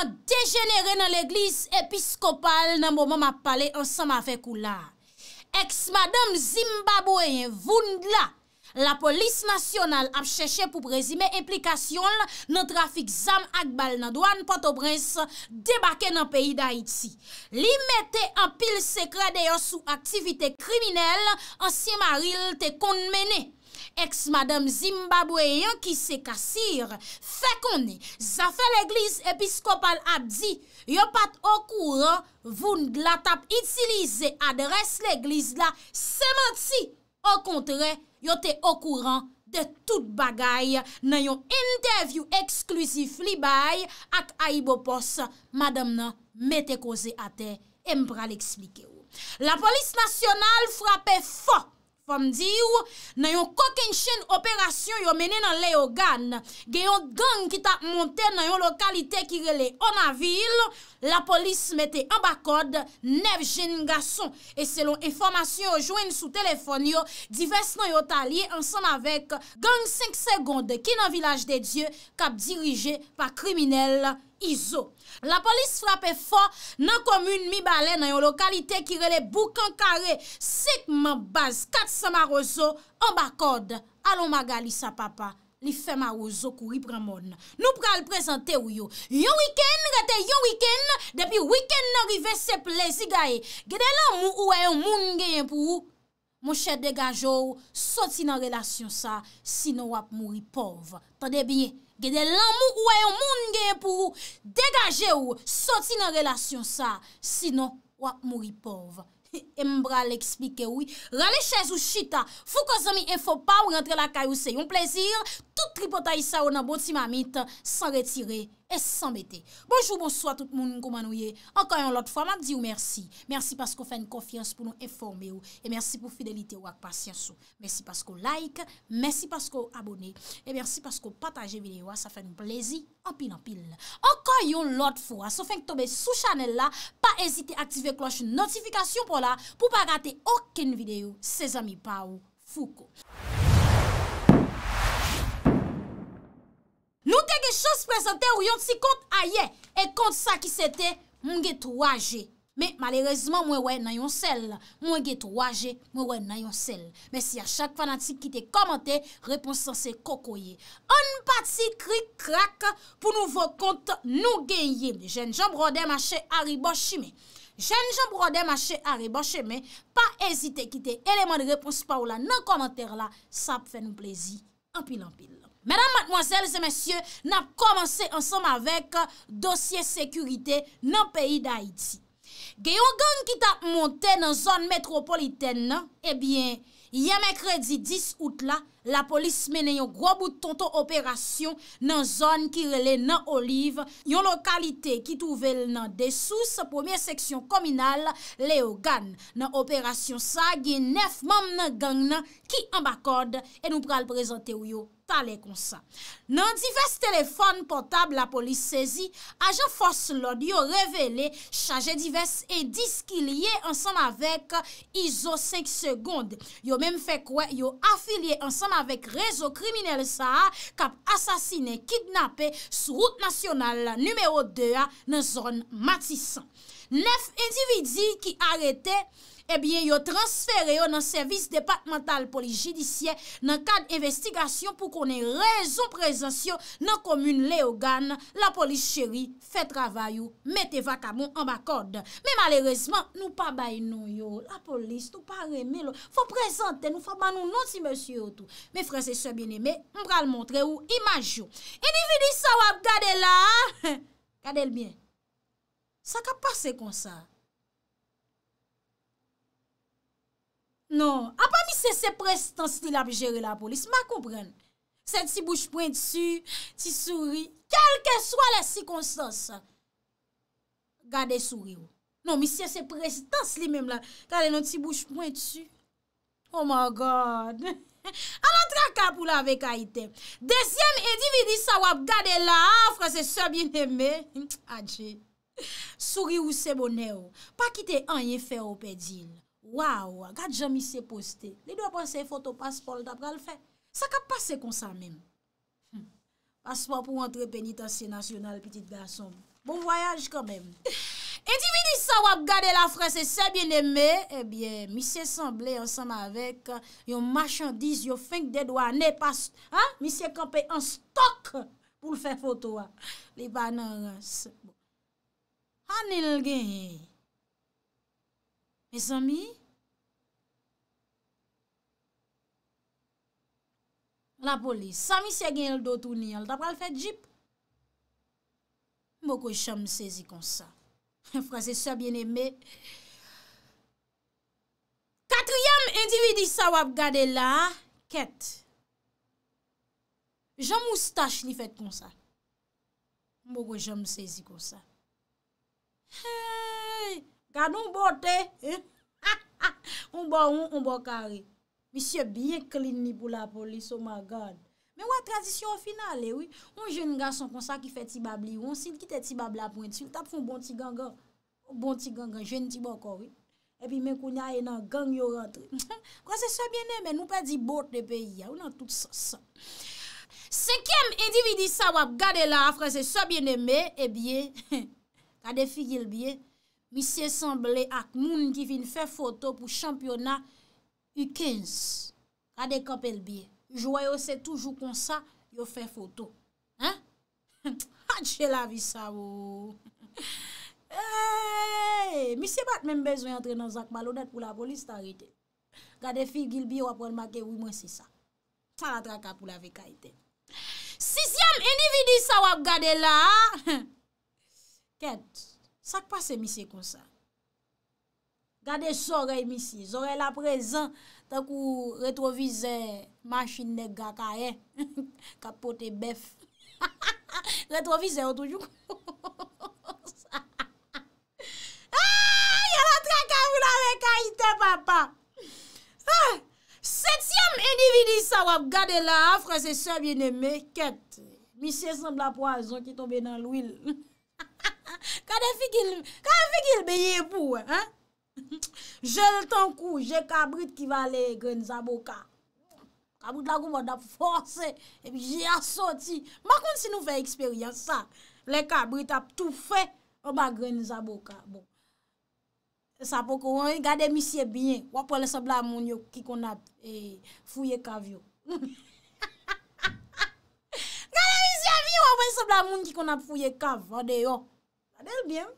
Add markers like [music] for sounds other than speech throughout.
an dejenere nan l'Eglise Episkopal nan mou mou map pale ansan ma fekou la. Eks Madame Zimbabwe yon voun la, la Polis Nationale ap chèche pou prezime implikasyon nan trafik zam akbal nan douan patobrens debake nan peyi da Iti. Li mette an pil sekre deyon sou aktivite kriminel ansi maril te konmene. Eks madame Zimbabwe yon ki se kassir. Fè konè, zafè l'Eglise Episkopal Abdi, yon pat okouran voun glatap itilize adres l'Eglise la, seman ti, okontre, yon te okouran de tout bagay nan yon interview eksklusif li bay ak aibopos madame nan mette koze ate, empral eksplike ou. La polis nasyonal frape fok Fom diw, nan yon koken chen operasyon yo menen nan le yo gan, gen yon gang ki tap monte nan yon lokalite ki rele yon avil, la polis mette an bakod 9 gen gason. E selon informasyon yo jwen sou telefon yo, divers nan yo talye ansan avek gang 5 segonde ki nan vilaj de Diyo kap dirije pa kriminel Izo. La polis frapè fò nan komoun mi balè nan yon lokalite kirele boukankare, sekman baz, katsan ma rozo, an bakod, alon magali sa papa, li fè ma rozo kou ripran moun. Nou pral prezante wiyo, yon wikèn, gate yon wikèn, depi wikèn nan rive seplezi gaye, gede lan mou ou e yon moun genye pou, mou chè deganjou, soti nan relasyon sa, sino wap mou ripov, tade bine. Gede lan mou, wè yon moun genye pou, degaje ou, soti nan relasyon sa, sinon wak mouri pov. [laughs] E mbra l'eksplike ou, rale chèz ou chita, fou kozomi enfo pa ou rentre la kay ou se yon plezir, tout tripotay sa ou nan boti mamit, san retire. E sanbete. Bonjou, bonso, a tout moun koumanou ye. Ankan yon lot fwa, ma di ou mersi. Mersi paskou fèn konfians pou nou informe ou. E mersi pou fidelite ou ak pasyansou. Mersi paskou like, mersi paskou abone. E mersi paskou pataje videyo a sa fèn plezi apil-apil. Ankan yon lot fwa, sa fèn k tombe sou chanel la, pa ezite aktive kloche notifikasyon pou la, pou pa rate oken videyo se zami pa ou fuko. Nou te ge chos prezante ou yon ti kont aye. E kont sa ki se te mwen getou aje. Me malerezman mwen wey nan yon sel. Mwen getou aje, mwen wey nan yon sel. Me si a chak fanatik ki te komante, reponsan se kokoye. An pati krik krak pou nou vokont nou genye. Jen jom brode ma che ari boche me. Jen jom brode ma che ari boche me. Pa ezite ki te eleman de repons pa ou la nan komante la. Sa pfe nou plezi. An pil an pil. Madame, mademoiselles et messieurs, nan komanse ansanm avek euh, dosye sekurite nan peyi d'Haïti. Gè yon gang ki tap monte nan zon metropoliten non? eh nan, ebyen, yem ekredi 10 outla, la polis mene yon grobou tonto operasyon nan zon ki rele nan Olive, yon lokalite ki touvel nan desous premier seksyon kominal leo gan nan operasyon sa gen nef mam nan gang nan ki ambakorde e nou pral prezante ou yo. talè kon sa. Nan divers telefon portab la polis sezi, ajan fos lòd yo revele chaje divers edis ki liye ansam avèk ISO 5 seconde. Yo mèm fèk wè, yo afiliye ansam avèk rezo kriminel sa, kap asasine kidnapè sou route nasyonal la nümero 2 nan zon matisan. Nef endividi ki arete sa, Ebyen eh yo transfere yo nan servis departemental polis jidisye nan kade investigasyon pou konen rezon prezansyon nan komune Leogane. La polis cheri fe travay yo, mette vakamon an bak kode. Me malerezman nou pa bay nou yo, la polis tou pa reme lo. Fwa prezante nou, fwa ban nou nonsi monsi yo tou. Me franse souye bine me, mbral montre yo, imaj yo. E di vi di sa wap gade la, gade l miye, sa ka pase konsa. Non, apan mi se se prestans li la bi jere la polis, ma kompren. Se ti bouche point su, ti souri, kelke swa le si konsos. Gade souri ou. Non, mi se se prestans li mem la, gade nou ti bouche point su. Oh my God! Anan [laughs] tra kapou la vek a item. Desyem edivi di sawap, gade la afre ah, se se bin eme. Adje. Souri ou se bonè ou. Pa kite anye fe ou pedi nou. Waw, gade jan mi se poste. Li do apan se foto paspol da pral fe. Sa ka pase kon sa men. Paspol pou antre penitansye nasyonal, pitit bason. Bon voyaj kan men. Eti mi di sa wap gade la frese se bien eme, ebyen, eh mi se semble ansanm avek euh, yon machandise, yon feng dedwa ne pas. Mi se kapen an stok pou l fe foto wa. Li banan rase. Bon. An il genye, E sami, la polis, sami se gen yon dotouni, yon tapal fet jip. Mwoko jom sezi konsa. Frase sa bien eme. Katuyam individi sa wap gade la, ket. Jom moustache ni fet konsa. Mwoko jom sezi konsa. Heyy! Gade ou bote, ou bote kare. Misye biye klin ni pou la polis, oh o ma gade. Men wè tradisyon final, e eh wè. Ou jen ngan son konsa ki fè ti babli, ou on sin ki te ti babla pwentil, tap fè ou bon ti gangan, ou bon ti gangan, jen nti bokore. E pi men kounya enan gang yo rentre. Kwa se sobyen eme, nou pè di bote de peyi ya, ou nan tout sa sa. Sekyem edividi sa wap gade la, a franse sobyen eme, e bie, kade figil bie, Mi se semble ak moun ki vin fè foto pou championat U15. Gade kapel biye. Jwa yo se toujou kon sa yo fè foto. Ha? [laughs] Ha, jè la vi sa wou. [laughs] Hey! Mi se bat men bezwen yon tre nan zak balonet pou la polis ta rite. Gade fi gil biye wapon make wou mwen si sa. Sa la traka pou la vi kaite. Sisyam enividi sa wap gade la. [laughs] Kènt. Sak pa se misè kon sa? Gade sorè misè, sorè la prezen, tan kou retrovize machin nega ka e, [laughs] ka pote bef. [laughs] Retrovize yo toujou kon sa. Ya la tre ka voulan vek a ite papa. Ah, Setyem individi sa wap gade la afre se se biene me, ket, misè semb la poazon ki tombe nan l'wil. Ha ha! Kade figil beye pou we? [laughs] Jel ton kou, jè kabrit ki vale grenzaboka. Kabrit la kou wad ap force, epi jè asoti. Mwakoun si nou fe eksperyans sa, le kabrit ap tou fe, wab agrenzaboka. Se bon. sa pokou, wane gade misye binyen, wap wale sabla moun yo ki kon ap e, fuyekav yo. [laughs] Gade misye binyen, wap wale sabla moun yo ki kon ap fuyekav yo. Adel byen?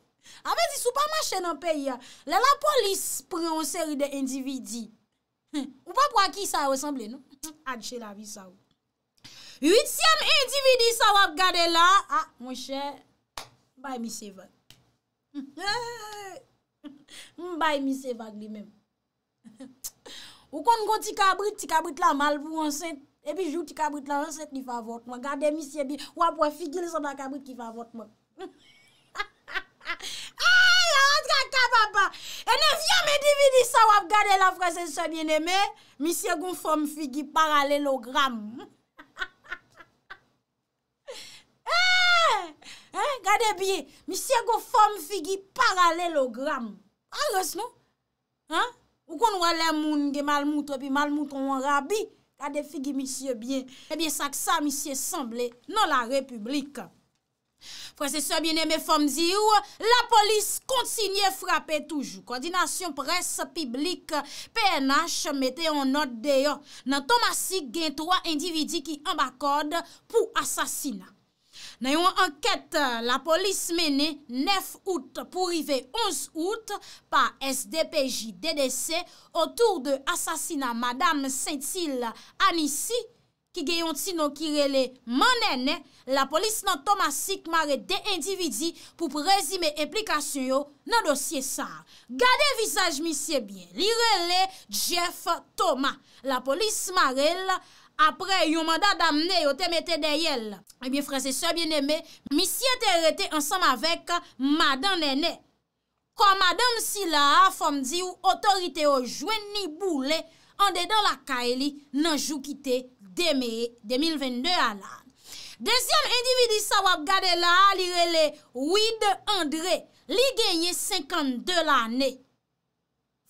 Awe di sou pa machè nan peyi ya, lè la po lis preon seri de endividi. Ou pa pou a ki sa resamble nou? Ad che la vi sa ou. Yudsyam endividi sa wap gade la, a, ah, mwen chè, bay misye vat. Mwen bay misye vat li men. Ou kon gò ti kabrit, ti kabrit la mal pou ansènt, e bi jout ti kabrit la ansènt li favot. Mwen gade misye bi, wap wè figil san la kabrit ki favot mwen. Mwen. Gade la frasen se bieneme, misye goun fom figi paralelogram. [laughs] Eh, eh, gade biye, misye goun fom figi paralelogram. Aros nou? Ou kon wale moun gen malmoutre pi malmoutre wan rabi, gade figi misye bien. Ebyen eh sa ksa misye semble nan la republikan. Preseseur Bienembe Fomzi ou, la polis kontinye frape toujou. Koordinasyon pres piblik PNH mette yon not deyo nan Tomasi gen 3 individi ki ambakode pou asasina. Nan yon anket la polis mene 9 out pou rive 11 out pa SDPJ DDC otou de asasina Madame Saint-Ile Anissi ki geyon ti nou ki rele man nene, la polis nan Thomas Sik mare de individi pou prezime eplikasyon yo nan dosye sa. Gade visaj misye bi, li rele Jeff Thomas. La polis mare apre yon manda damne yo temete de yel. Ebyen eh franse soye bieneme, misye te rete ansam avek madan nene. Kwa madan si la, fom di ou otorite yo jwen ni boule, an dedan la kaeli nan jou kite nene. Deme, 2022 alan. Dezyan individi sa wap gade la, li rele Ouid André. Li genye 52 l'anè.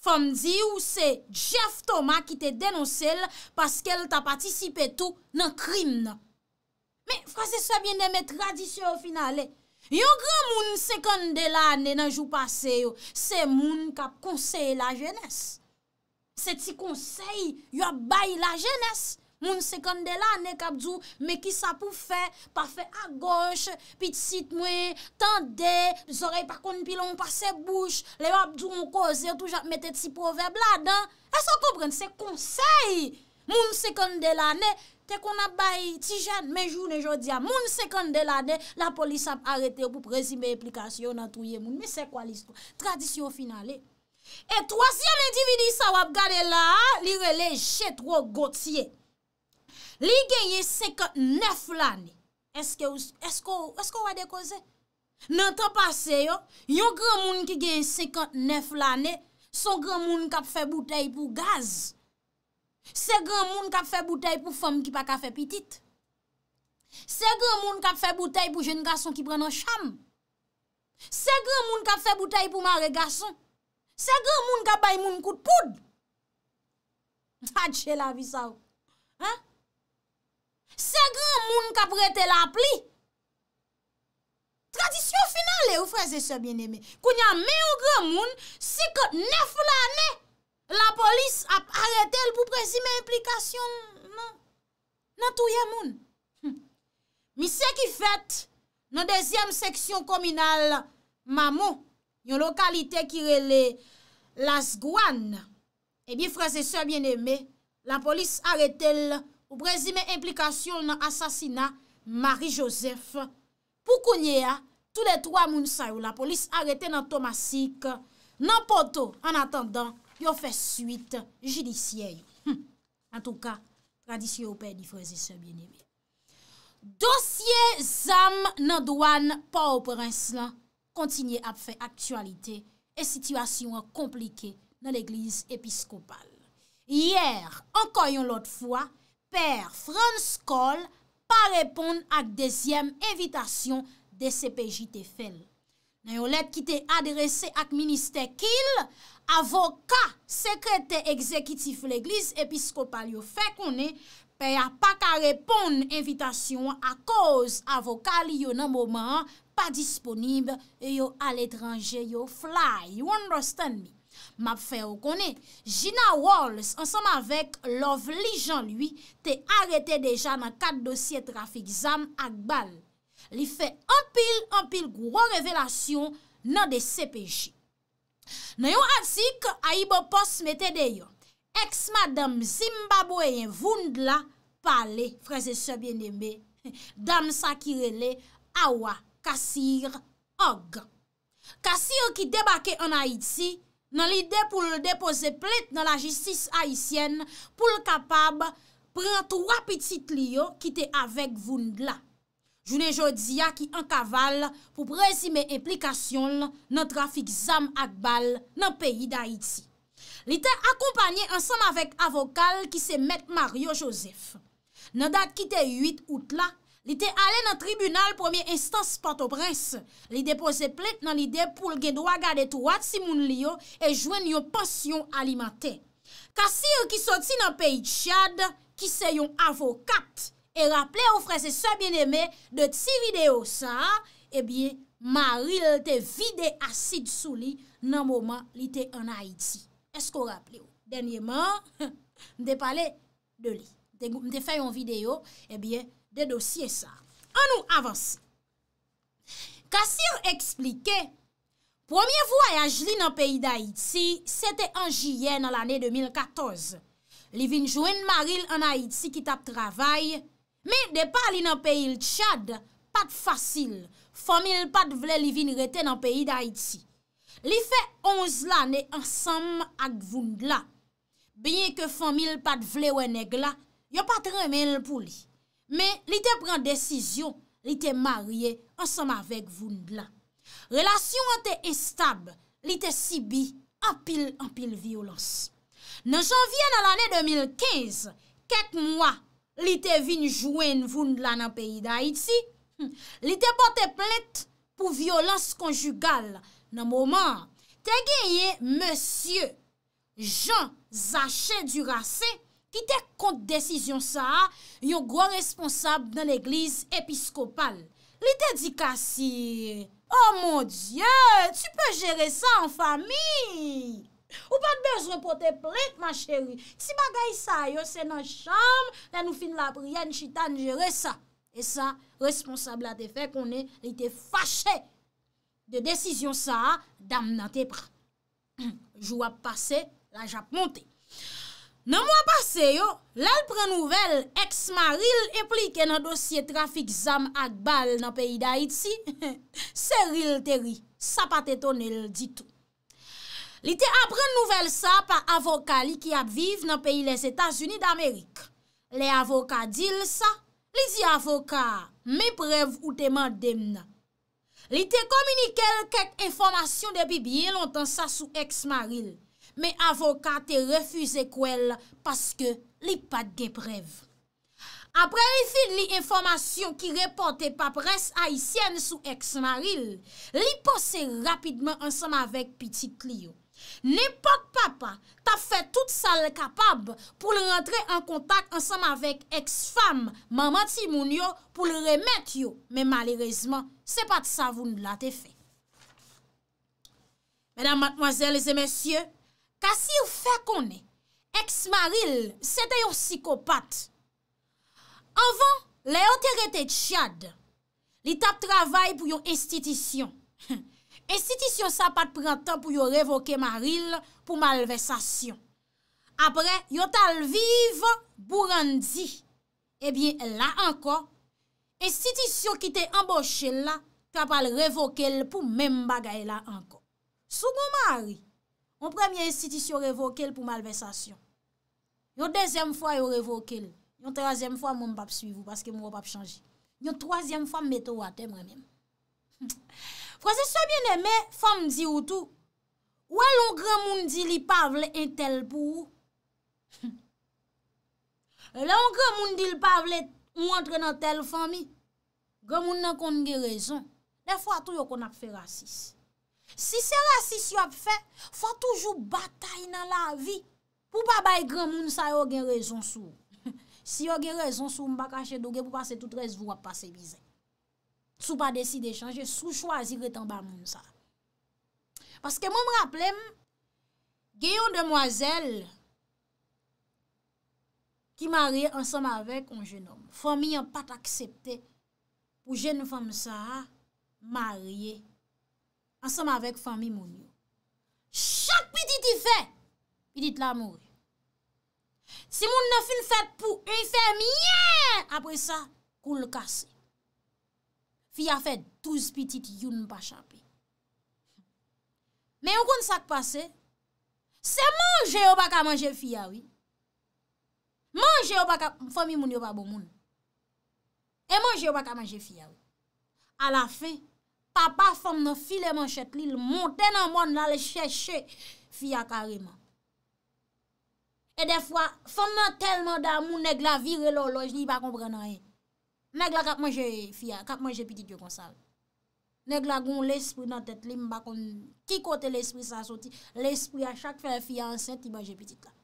Fom di ou se Jeff Thomas ki te denonsel paske el ta patisipe tou nan krim nan. Me, fwase sa bien de me tradisyon finalè. Yo gran moun 52 l'anè nan jou pase yo, se moun kap konsey la jenès. Se ti konsey, yo bay la jenès. Moun se kande la ane kabdou, me ki sa pou fe, pa fe a goche, pit sit mwe, tende, zorey pa kon pilon pa se bouche, le wabdou mou koze, touj ap mette ti proverb la dan. E sa koubren se konsey, moun se kande la ane, te kon ap bayi ti jen, me joun e jodia, moun se kande la ane, la polis ap arete pou prezime eplikasyon a touye moun, me se kwa listo, tradisyon final e. E troasyan e dividi sa wab gade la, li rele jetro gotye. Li genye 59 lane, esko wade koze? Nante pase yo, yon gran moun ki genye 59 lane, son gran moun kap fe boutei pou gaz. Se gran moun kap fe boutei pou fom ki pa kafe pitit. Se gran moun kap fe boutei pou jen gason ki pren an sham. Se gran moun kap fe boutei pou mare gason. Se gran moun kap bay moun kout poud. A dje la vi sa ou. Ha? Se gran moun ka prete la pli. Tradisyon final e ou fraze se bien eme. Kou nyan me ou gran moun, se ke nef la ne, la polis ap arete el pou prezime implikasyon nan touye moun. Mi se ki fet, nan dezyem seksyon kominal, mamo, yon lokalite ki rele las gwan, e eh bi fraze se bien eme, la polis arete el pou pou prezime implikasyon nan asasina Marie-Joseph. Pou kounye a, tout le 3 moun sa yo la polis arete nan Thomas Sik, nan Poto, an attendant, yo fe suite judisyei. Hm. An tou ka, tradisyon oupe di freze se bienyeme. Dosye zam nan douan pa ou prens lan, kontinye ap fe aktualite e sitwasyon an komplike nan l'eglise episkopal. Yer, an koyon lot fwa, Per franskol pa repon ak dezyem evitasyon de CPJT fel. Nan yo lep ki te adrese ak minister kil, avoka sekrete ekzekitif l'Eglise Episkopal yo fe konen, pe a pa ka repon evitasyon ak koz avokal yo nan mouman pa disponib yo al etranje yo fly. You understand me? Map fè ou konè, Gina Walls ansama vek Love Lijan lui te arete deja nan kat dosye trafik Zam Akbal. Li fè anpil, anpil gwo revelasyon nan de CPJ. Nan yon atik, a ibo pos me te deyo. Ex-madam Zimbabwe yen Voundla, pale, freze se bien dembe. [laughs] Dam sakirele, awa, kassir, og. Kassir ki debake an Haiti, nan lide pou l depose plet nan la jistis Haitien pou l kapab prent wapitit liyo ki te avek voun dla. Jounen jodia ki an kaval pou prezime implikasyon nan trafik Zam Akbal nan peyi d'Haiti. Li te akompanyen ansan avek avokal ki se met Mario Josef. Nan dat ki te 8 outla, li te ale nan tribunal pwemye instans pato pres. Li depose plek nan li depol ge dwa gade touat si moun li yo e jwen yo pasyon alimante. Kas si yo ki soti nan peyi Tchad, ki se yon avokat, e rapple ou frese se bieneme de ti video sa, e bie, ma ril te vide asid sou li nan mouman li te anayiti. Esko rapple yo? Denye man, [laughs] mte pale de li. Mte fay yon video, e bie, De dosye sa. An nou avansi. Kassir explike, pwemye voyaj li nan peyi da Iti, sete anjiye nan l ane 2014. Li vin joen maril an Iti ki tap travay, me depa li nan peyi l Tchad, pat fasil. Fomil pat vle li vin rete nan peyi da Iti. Li fe onz la ne ansam ak voun la. Benye ke fomil pat vle wene gla, yo pat remen l pou li. Men li te pren desisyon, li te marye ansam avek voun bla. Relasyon an te estab, li te sibi apil-apil violans. Nan janvye nan l ane 2015, ket mwa li te vin jwen voun bla nan peyi da iti, li te pote plet pou violans konjugal nan mouman, te geye monsye Jean Zaché Duracé, Ki te kont de cizyon sa, yo gwa responsab nan l'egliz episkopal. Li te dikasi, oh mon Diyo, tu pe jere sa an fami. Ou pa te bez repote plek, man cheri. Si bagay sa, yo se nan chanm, la nou fin la prien chitan jere sa. E sa, responsab la te fe konen li te fache de decizyon sa dam nan te pran. Jou ap pase, la jap monte. Nan mwa pase yo, lal pren nouvel ex-maril eplike nan dosye trafik zam akbal nan peyi da iti, [laughs] se ril teri, sa pa tetonel ditou. Li te apren nouvel sa pa avokali ki ap viv nan peyi les Etats-Unis d'Amerik. Le avokadil sa, li di avokar, me prev ou teman demna. Li te kominikel kek informasyon de bibiye lontan sa sou ex-maril. men avokat te refuze kwel paske li pat geprev. Aprevi li informasyon ki repote papres aisyen sou eks maril, li pose rapidman ansam avek piti kli yo. Li pat papa ta fe tout sal kapab pou le rentre an kontak ansam avek eks fam mamati moun yo pou le remet yo. Men malerezman, se pat savoun la te fe. Menam matmoazel e zemesye, Kas yon fè konè, eks Maril, sèdè yon psikopat. Anvan, le yon terè tè tchiad, li tap travay pou yon estitisyon. Estitisyon [laughs] sa pat prantan pou yon revoke Maril pou malvesasyon. Apre, yon tal viv bourandi. Ebyen, la anko, estitisyon ki te amboche la, tapal revoke l pou mem bagay la anko. Sou mou Maril, Mwen premye institisyon revoke l pou malvesasyon. Yon dezem fwa yon revoke l. Yon trezem fwa mwen pap suyvou paske mwen pap chanji. Yon trezem fwa mwen meto wate mwen mèm. Fransè sobyen mè, fwa mdi ou tou, wè loun grè moun di li pavle entel pou ou? Lè [laughs] loun grè moun di li pavle mwen entre nan tel fwa mi. Grè moun nan konn ge rezon. Lè fwa tou yo konak fe rasis. Si se la si si ap fe, fwa toujou batay nan la vi. Pou pa baye gran moun sa yo gen rezon sou. [laughs] Si yo gen rezon sou, mba kache doge, pou pa se tout rez vou ap pase vize. Sou pa desi de chanje, sou chwazi reten ba moun sa. Paske moun mraplem, gen yon demwazel ki marye ansam avek yon jen om. Fwa mi yon pat aksepte pou jen fwa msa marye Ansem avèk fami moun yo. Chak pitit i fè, i dit l'amor. Si moun nou fin fèt pou, i fè mien, apre sa, koun l'kase. Fi a fèt touz pitit youn mpa chapi. Men yon kon sak pase, se manje yo baka manje fi ya wè. Manje yo baka, fami moun yo pa bon moun. E manje yo baka manje fi ya wè. A la fè, papa fom nan file man chet li, monten nan moun nan le chèche fya kareman. E defwa, fom nan telman damou, neg la vire loloj, ni ba kompren nan yon. Neg la kap manje fya, kap manje pitit yon konsal. Neg la goun l'esprit nan tèt li, mba kon, ki kote l'esprit sa soti, l'esprit a chak fè fya anset, ni ba jè pitit la.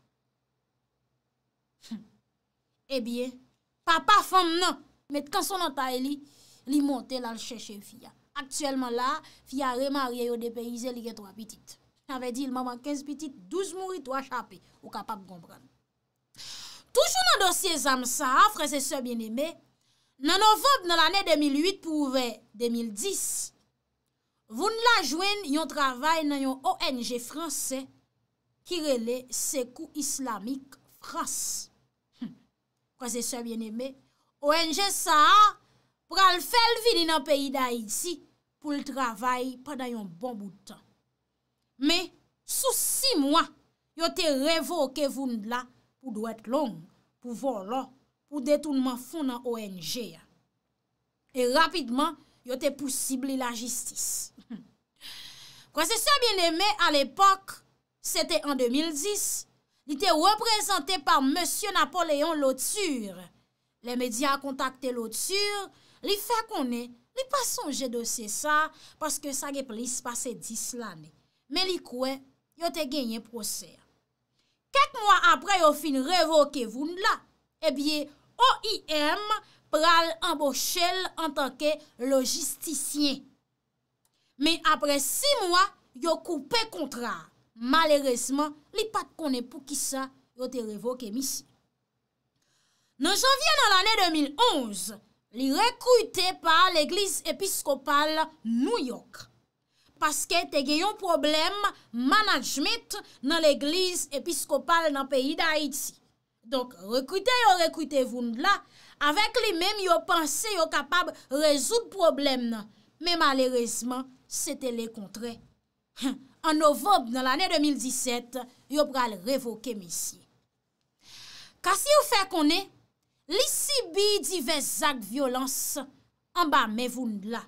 E biye, papa fom nan, met konson nan tay li, li monten nan chèche fya. Aktuelman la, fi a remariye yo depenize li gen 3 pitit. Chave di, il maman 15 pitit, 12 mouri 3 chapi. Ou kapap gompran. Toujou nan dosye zan sa, frase se bien eme, nan an vop nan l ane 2008 pou ouve 2010, voun la jwen yon travay nan yon ONG franse ki rele se kou islamik fras. Frase se bien eme, ONG sa a pral felvi di nan peyi da iti pou l travay pa dan yon bon boutan. Me, sou si mwa, yo te revokevoun la pou dwet long, pou volon, pou detounman fon nan ONG. E rapidman, yo te pousibli la jistis. [laughs] Kwasese sou bieneme, al epok, sete an 2010, li te represante par Monsie Napoleon Loture. Le media kontakte Loture, Li fe konen, li pa sonje dosye sa, paske sa ge plis pase 10 lane. Me li kwen, yo te genye proser. Kek mwa apre yo fin revoke voun la, e bie OIM pral ambochel an tanke logistisyen. Me apre 6 mwa, yo koupe kontra. Malerezman, li pat konen pou kisa yo te revoke misi. Nan janvye nan lane 2011, li rekwite pa l'Eglise Episkopal New York. Paske te geyon problem manajmet nan l'Eglise Episkopal nan peyi da Haiti. Donk rekwite yo rekwite voun la, avek li mem yo panse yo kapab rezout problem nan. Me malerezman, se te le kontre. An Novob nan l'anè 2017, yo pral revoke misye. Kasi yo fè konè? Li si bi di vezak violans, anba me voun dla.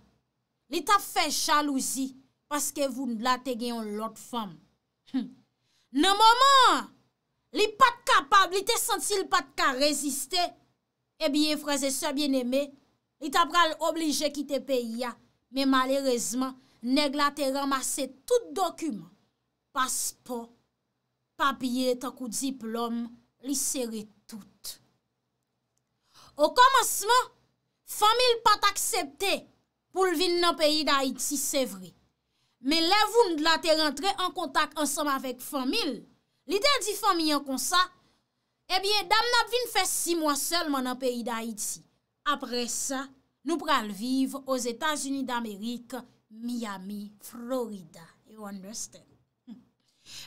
Li tap fe chalouzi, paske voun dla te gen yon lot fom. Hm. Nan mouman, li pat kapab, li te senti l pat ka reziste, e biye fraze se bieneme, li tap pral oblije ki te pe ya, men malerezman, negla te ramase tout dokum, paspo, papye, takou diplom, li seri tout. Ou komanseman, famil pat aksepte pou l vin nan peyi da iti, se vre. Men levou nou de la te rentre an kontak ansanman vek famil, li de di fami an konsa, e eh bie dam nap vin fe si mwa selman nan peyi da iti. Apre sa, nou pral viv os Etats-Unis d'Amerik, Miami, Florida. You understand?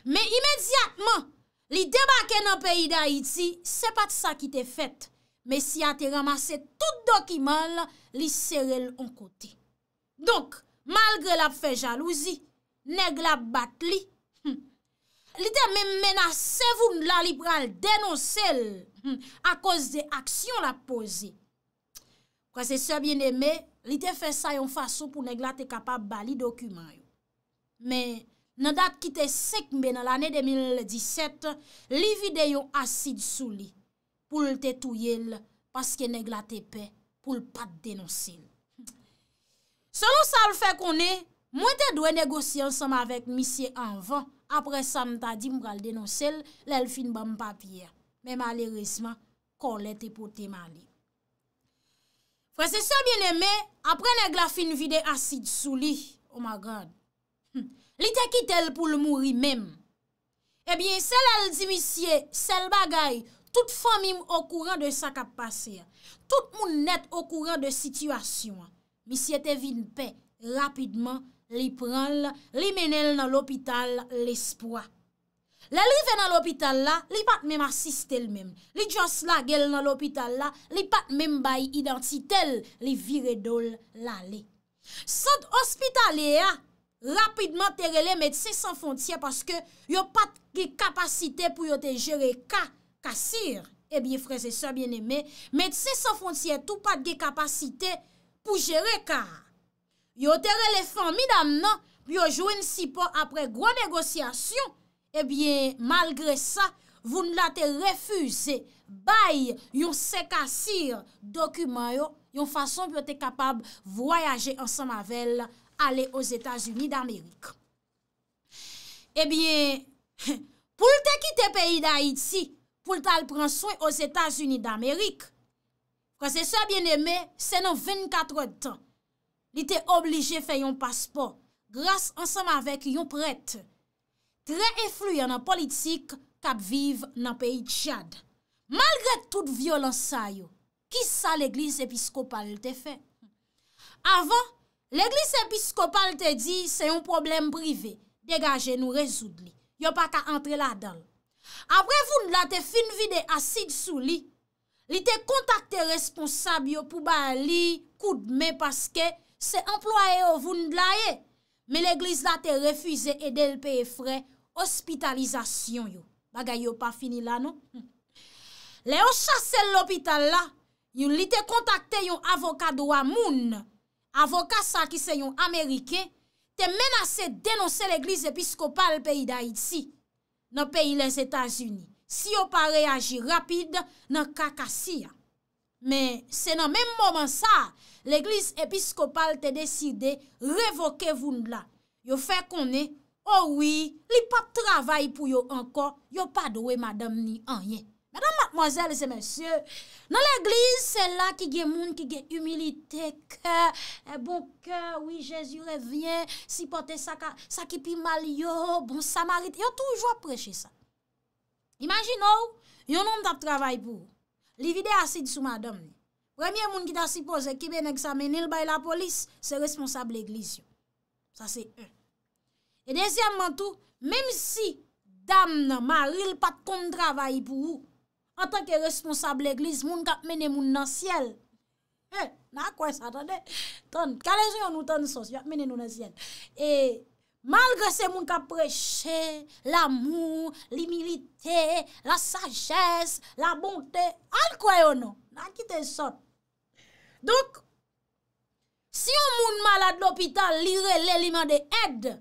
Men imediatman, li debake nan peyi da iti, se pat sa ki te fet. men si a te ramase tout dokiman la, li serelle an kote. Donk, malgre la fe jalouzi, neg la bat li. Hmm. Li te men menasev ou la li pral denonse l, a koz de aksyon la pose. Kwa se se bien eme, li te fe sa yon fason pou neg la te kapab bali dokiman yo. Men, nan dat ki te sekme nan l ane 2017, li vide yon asid sou li. pou l te touye l, paske neg la te pe, pou l pat denosye l. Se lou sa l fe kon e, mwen te dwe negosye ansama vek misye anvan, apre san ta di mga l denosye l, l el fin bam papye. Men malerisman, kon lete pou te mali. Fwese se bieneme, apre neg la fin vide asid sou li, omagad, oh hm. li te kite l pou l mouri mem, ebyen eh sel al di misye, sel bagay, Tout fòm im o kouran de sa kap pase ya. Tout moun net o kouran de situasyon. Mi si ete vin pe, rapidman li pran la, li menel nan l'hôpital l'espoi. La li ven nan l'hôpital la, li pat men asiste el men. Li djons la gel nan l'hôpital la, li pat men bay identite l, li vire dol la le. Sot ospital ya, rapidman tere le medse san fontye paske yo pat ki kapasite pou yo te jere ka. Kassir, e eh bie freze sa bien eme, metse sa fonciye tou pat ge kapasite pou jere ka. Yo ter elefan mi dam nan, pyo jouen si po apre gwa negosyasyon, e eh bie malgre sa, voun late refuse bay yon se kassir dokumen yo, yon fason pyo eh [laughs] te kapab voyaje ansan mavel ale os Etats-Unis d'Amerik. E bie, pou lte kite peyi da Iti, pou lta l pren souy os Etats-Unis d'Amerik. Kwa se souy bien eme, se nan 24 an, li te oblije fe yon paspo, grase ansanm avek yon pret, tre efluyen nan politik kap viv nan peyi Tchad. Malgre tout violonsa yo, ki sa l'Eglise Episkopal te fe? Avan, l'Eglise Episkopal te di, se yon problem brive, degaje nou rezoud li, yo pa ka entre la dal. Apre voun la te fin vide asid sou li, li te kontakte responsab yo pou ba li koud me paske se employe yo voun la ye. Me l'eglise la te refuize ede l'peye fre, ospitalizasyon yo. Bagay yo pa fini la nou. Hm. Le yo chase l'hopital la, yo li te kontakte yon avokado wa moun, avokasa ki se yon amerike, te menase denonse l'eglise episkopal peyi da itsi. nan peyi les Etats-Unis. Si yo pa reagi rapide, nan kakasi ya. Men, se nan menm moman sa, l'Eglise Episkopal te deside revoke voun bla. Yo fe konen, oh oui, li pa travay pou yo anko, yo pa dowe madam ni anyen. Madame, mademoiselle, et c'est monsieur, nan l'église, c'est là ki ge moun, ki ge humilité, eh, bon coeur, oui, Jésus revient, si porté sa kipi mal yo, bon samarite, yo toujou apreche sa. Imagine ou, oh, yo noum tap travaye pou ou. Li vide asid sou madame. Premier moun ki ta sipose, kibe nèk sa menil bay la polis, se responsable l'église yo. Sa se un. E dèzièm man tou, mèm si dam nan mal, il pat kon travaye pou ou, an tanke responsable l'Eglise, moun kap mene moun nan siel. Eh, nan kwen sa tan de, tan, kalè jè yon nou tan sos, yon ap mene nou nan siel. E, malgre se moun kap preche, l'amou, l'imilite, la sagesse, la bonte, an kwen yon nou, nan kite sot. Dok, si yon moun malade l'opital, l'irè lè lima de ed,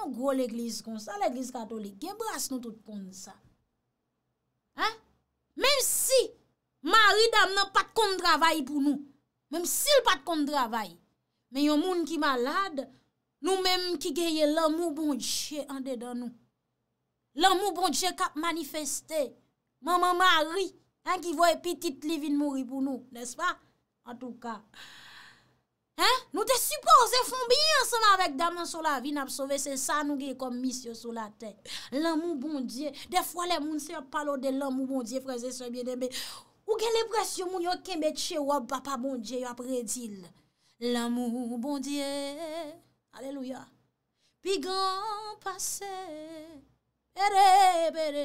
an kwen l'Eglise kon sa, l'Eglise katolik, gebras nou tout kon sa. Eh, Mem si mari dam nan pat kont travay pou nou, mem si l pat kont travay, men yon moun ki malade, nou menm ki geye l amou bonje ande dan nou. L amou bonje kap manifeste, maman mari, an ki voye pitit livin mouri pou nou, nes pa? An tou ka. Nou te suppose, foun biyan se la vek dam nan sou la vi nan ap sove, se sa nou ge kom mis yo sou la te. L'amou bon diye, defwa le moun se yo palo de l'amou bon diye, freze se biye dembe. Ou gen le pres yo moun yo kembe che wap pa pa bon diye yo apre dil. L'amou bon diye, aleluya. Pi gran pase, erepere,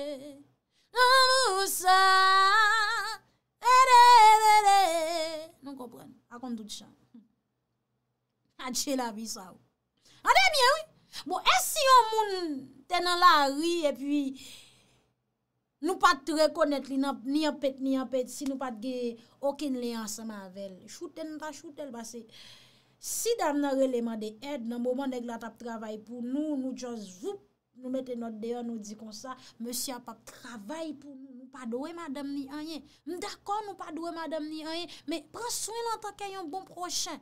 nan mousa, erepere. Nou kompren, akon tout chan. Adje la vi sa ou. A demye ou. Bo, esi yon moun tenan la a ri, e pi, nou pat te rekonet li nan ni apet, ni apet, si nou pat ge okin le ansan ma vel. Choute nou ta choute el basi. Si dam nan releman de ed, nan mouman deg la tap travay pou, nou nou chan zoup, nou mette not de an nou di kon sa, monsi apak travay pou, nou pa doye madame ni anyen. Mdakon nou pa doye madame ni anyen, me pran swen nan takay yon bon prochen.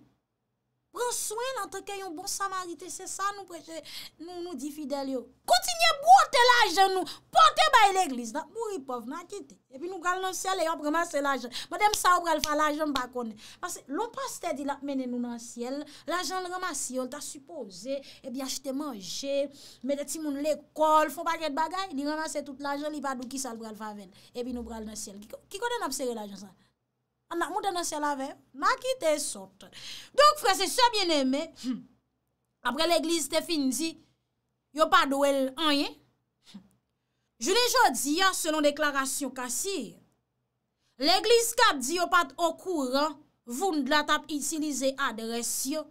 Pren souen nan teke yon bon samarite, se sa nou prejè, nou nou di fidel yo. Kontinye bote la jen nou, pote bay l'eglise, nan mouri pof, nan kitè. E pi nou pral nan sèl, e yon pral nan sèl la jen. Ma dem sa ou pral fa la jen bakone. Pase, l'on eh pas tè di la mènen nou nan sèl, la jen raman sèl, ta suppose, e bi achete manje, mède ti moun l'ekol, fò pa kèd bagay, ni raman sè tout la jen, li va dou ki sa ou pral fa ven. E pi nou pral nan sèl, ki koden ap sèl la jen sa? la moutè nan sè la vè, ma ki te sot. Donk fre se sè bienèmè, apre l'Eglise te fin di, yo pat do el anyè. Jou lè jò di ya, selon deklarasyon kassir, l'Eglise kat di yo pat okouran, voun d'la tap itilize adresyo,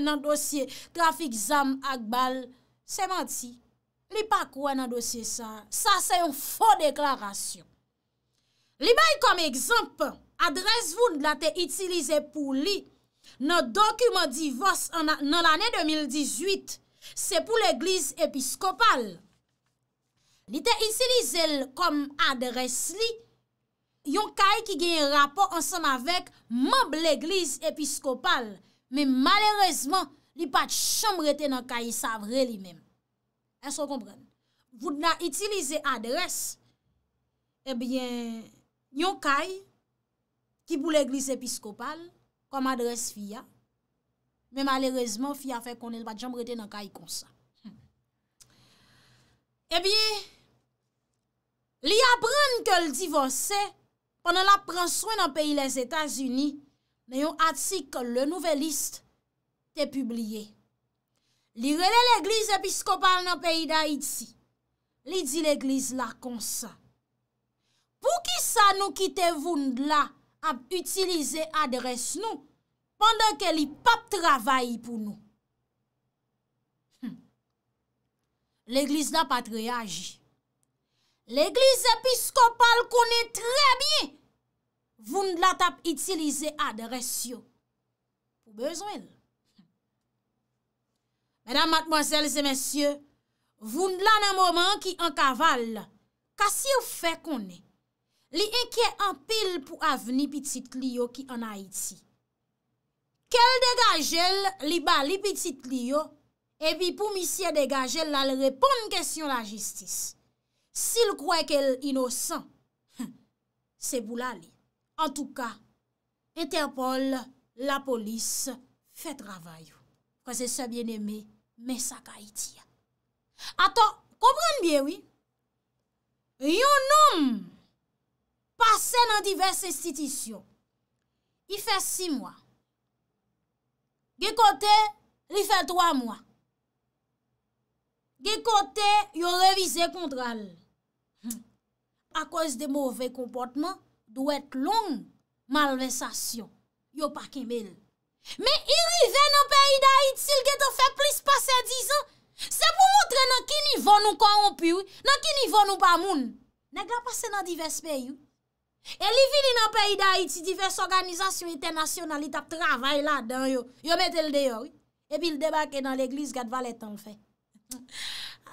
nan dosye grafik zam ak bal, se mati. Li pa kou an nan dosye sa, sa se yon fò deklarasyon. Li bay kom egzampan, adres voun la te itilize pou li, nan dokumen di vos nan l'anen 2018, se pou l'eglise episkopal. Li te itilize kom adres li, yon kay ki gen rapor ansan avek, mab l'eglise episkopal, men malerezman, li pat chanm rete nan kay sa vre li men. Esko kompren? Voun la itilize adres, ebyen, eh yon kay, pou l'Eglise Episkopal kom adres fia. Me malerezman fia fe konen bat jamb rete nan kay konsa. Ebi, eh li apren ke l'divose ponen la pranswen nan peyi les Etats-Unis nan yon atik le nouvel list te publie. Li rele l'Eglise Episkopal nan peyi da Iti. Li di l'Eglise la konsa. Pou ki sa nou kitevoun la ap utilize adres nou, pandan ke li pap travaye pou nou. Hm. L'Eglise la patreye aji. L'Eglise episkopal kone tre bie, voun la tap utilize adres yo. Pou bezwen. Mèdam matmozèl zè mèsyè, voun la nan mouman ki an kaval, kasi ou fe konen. li enke an pil pou aveni pitit li yo ki an Haiti. Kel degajel li bali pitit li yo, epi pou misye degajel lal repon kestyon la jistis. Sil kwey kel inosan, se bula li. En tou ka, interpol la polis fe travayou. Kwa se se bieneme, mesak Haiti. Aton, koubran bie wii, yon nom Pase nan diverse istitisyon. I fe si mwa. Ge kote, li fe dwa mwa. Ge kote, yo revize kontral. A kose de mwove komportman, dwe et long malmesasyon. Yo pa kemel. Me i rive nan peyi da itil ge te fe plis pase dizan. Se pou montre nan ki nivon nou korompiwi, nan ki nivon nou pamoun. Ne gra pase nan diverse peyi ou. E li vini nan peyi da iti, divers organizasyon internasyon alita travay la dan yo. Yo metel deyo. E bi l debake nan l eglise, gad valetan l fe. [laughs]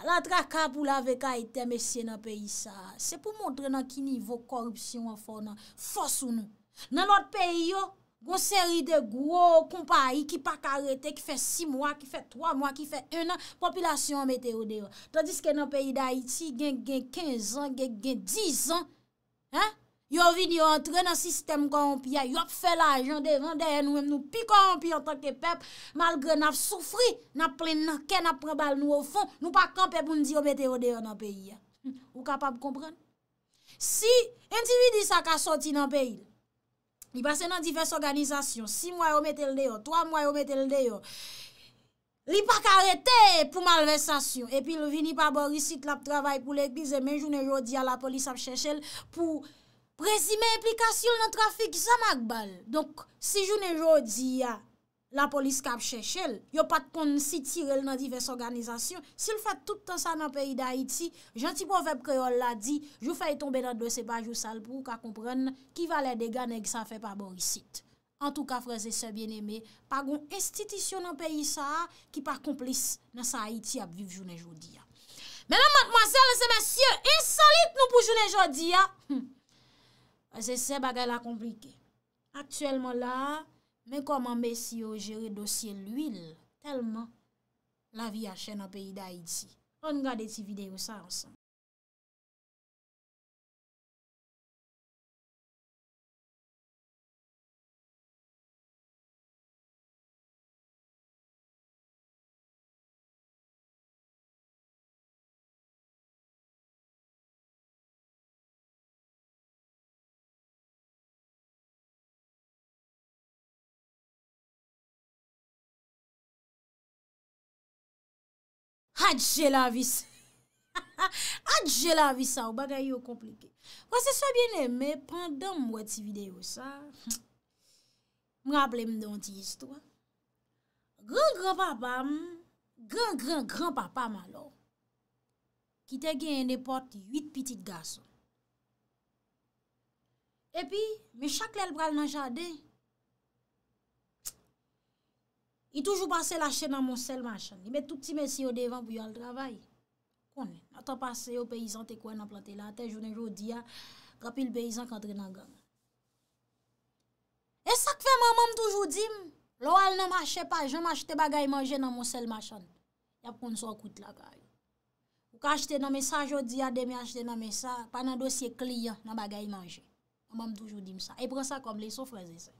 La tra kap ou la veka ite, mesye nan peyi sa, se pou montre nan ki nivou korupsyon an fon nan. Fos ou nou. Nan lot peyi yo, goun seri de gwo, koumpa a i, ki pa karete, ki fe si mwa, ki fe twa mwa, ki fe enan, popilasyon an metel yo deyo. Tandis ke nan peyi da iti, gen gen kenz an, gen gen diz an. Ha? Ha? Yo vini yo entre nan sistem koronpia, yo ap felaj, jan devan devan, nou piko koronpia an tak te pep, malgre naf soufri, na plen nanke, na prebal nou ou fon, nou pa kan pep un di omete o deyo nan peyi. Hmm, ou kapab kompren? Si, enti vi di sa ka soti nan peyi, li basen nan difes organizasyon, 6 mway omete o deyo, 3 mway omete o deyo, li pa karete pou malvesasyon, epi li vini pa borisit la ptravay pou lekbize, menjounen yo di a la polis ap chechel, pou... Prezime eplikasyon nan trafik, sa mak bal. Donk, si jounen jodi ya, la polis kap chechel, yo pat kon si tirel nan divers organizasyon, si l fat toutan sa nan peyi da Haiti, janti profep kreol la di, jou faye tombe nan dosi bajou sal pou ka kompren ki va le dega neg sa fe pa borisit. En tout ka, freze se bien eme, pa goun estitisyon nan peyi sa, ki pa komplis nan sa Haiti ap viv jounen jodi ya. Menan matmwasele se mesye, insalit nou pou jounen jodi ya. Ase se bagay la komplike. Aktuelman la, men koman besi yo jere dosye l'uil. Telman la vi a chen apayi da iti. On gade ti video sa ansan. Adje la vis sa ou bagay yo komplike. Kwa se swa bien eme, pandan mwen ti video sa, [sniffs] mwen aple mwen don ti istwa. Gran gran papa mwen, gran gran gran papa mwen lor, ki te gen yon depot yit pitit gason. E pi, me chaklel bral nan jadey, I toujou pa se lache nan monsel machan. I met touti mesi yo devan pou yo al travay. Kon, natan pase yo peyizan te kwen nan plante lante. Jounen jodi ya, kapil peyizan katre nan gang. E sa kveman mam toujou dim? M'm, Loal nan mache pa, joun mache te bagay manje nan monsel machan. Yap kon sou akout la kwa yo. Ou ka achete nan mesan jodi ya, demye achete nan mesan. Pan nan dosye kliyan nan bagay manje. Mam toujou dim sa. E pren sa kom le, sou fraze se.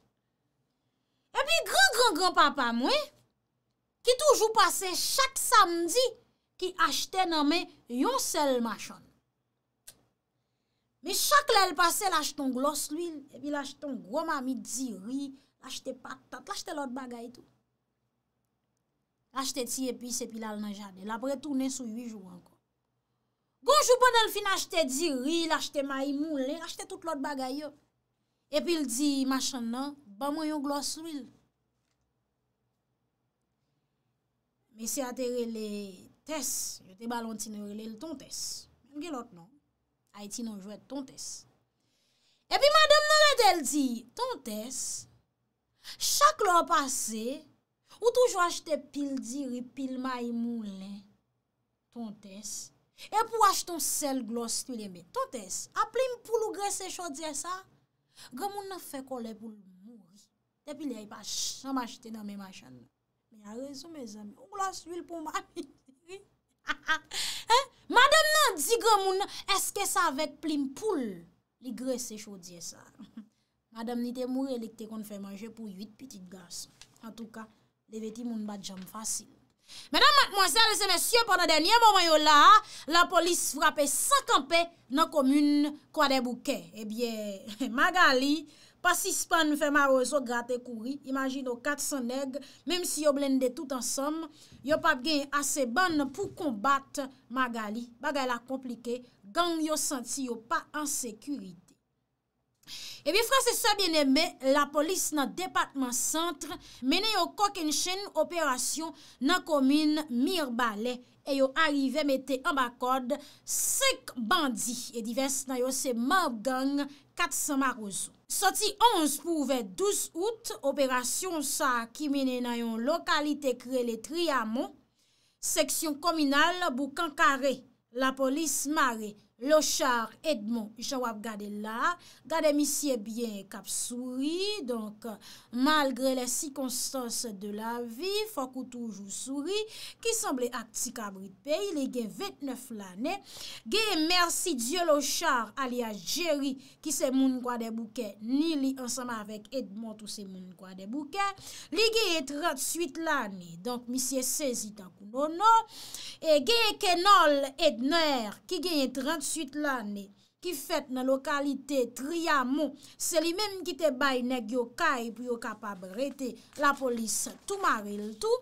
Mi gran, gran, gran papa mwen ki toujou pase chak samdi ki achte nanme yon sel machan. Mi chak lèl pase l'acheton glos l'huil, epi l'acheton gwo mami di ri, l'acheton patat, l'acheton l'ot bagay tou. L'acheton ti epi sepi lal nan janel, apre toune sou yu jou ankon. Gonjou panel fin l'acheton di ri, l'acheton mayi mou lè, l'acheton tout l'ot bagay yo. Epi l'di machan nan, ba mwen yon glos l'huil. Men se atere le tes, jote balon ti nan rele le ton tes. Gen gelot nan, ay ti nan jwet ton tes. Epi madem nan lete el di, ton tes, chak lor pase, ou toujou achete pil diri, pil maymou len, ton tes. Epi ou achete sel glos, ton tes, aple m pou lou gres se chodze sa, gwa moun nan fe kole pou lou mouz, epi li ay e pa chanm achete nan men machan nan. Ya rezo me zan, ou la s'wil pou mani. [laughs] Madame nan di gwa moun, eske sa vek plim poule, li gre se chodye sa. [laughs] Madame ni te mou relikte kon fè manje pou yit pitit gas. An tou ka, le veti moun bat jam fasi. Madame, mat mwansè alese mè sye, pwanda denye mwanyo la, la polis frape sakampe nan komoun kwa de bouke. Ebyè, magali... Pas si span fè marozou gratè kouri, imagine o 400 neg, mèm si yo blende tout ansom, yo pa gen ase ban pou kombat magali. Bagay la komplike, gang yo senti yo pa ansekuride. Ebi eh fras se sa bienemè, la polis nan departman centre mènen yo kok en chen operasyon nan komine Mirbalè e yo arrive mette ambakod sek bandi edi vès nan yo se magang 400 marozou. Soti 11 pouve 12 out, operasyon sa kimene nayon lokalite kre le triyamo, seksyon kominal bou kankare, la polis mare. lo char Edmond, jowap gade la gade misye byen kap souri, donk malgre le sikonstans de la vi, fokou toujou souri ki semble ati kabri peyi, li gen 29 lane gen merci diyo lo char alia Jerry, ki se moun gwa de bouke, nili ansama avèk Edmond ou se moun gwa de bouke li gen 38 lane donk misye 16 itakou bono e gen kenol Edner, ki gen 38 suite la ne, ki fet nan lokalite triyamo, se li menm ki te bay neg yo kay pou yo kapab rete la polis tou mare l'tou.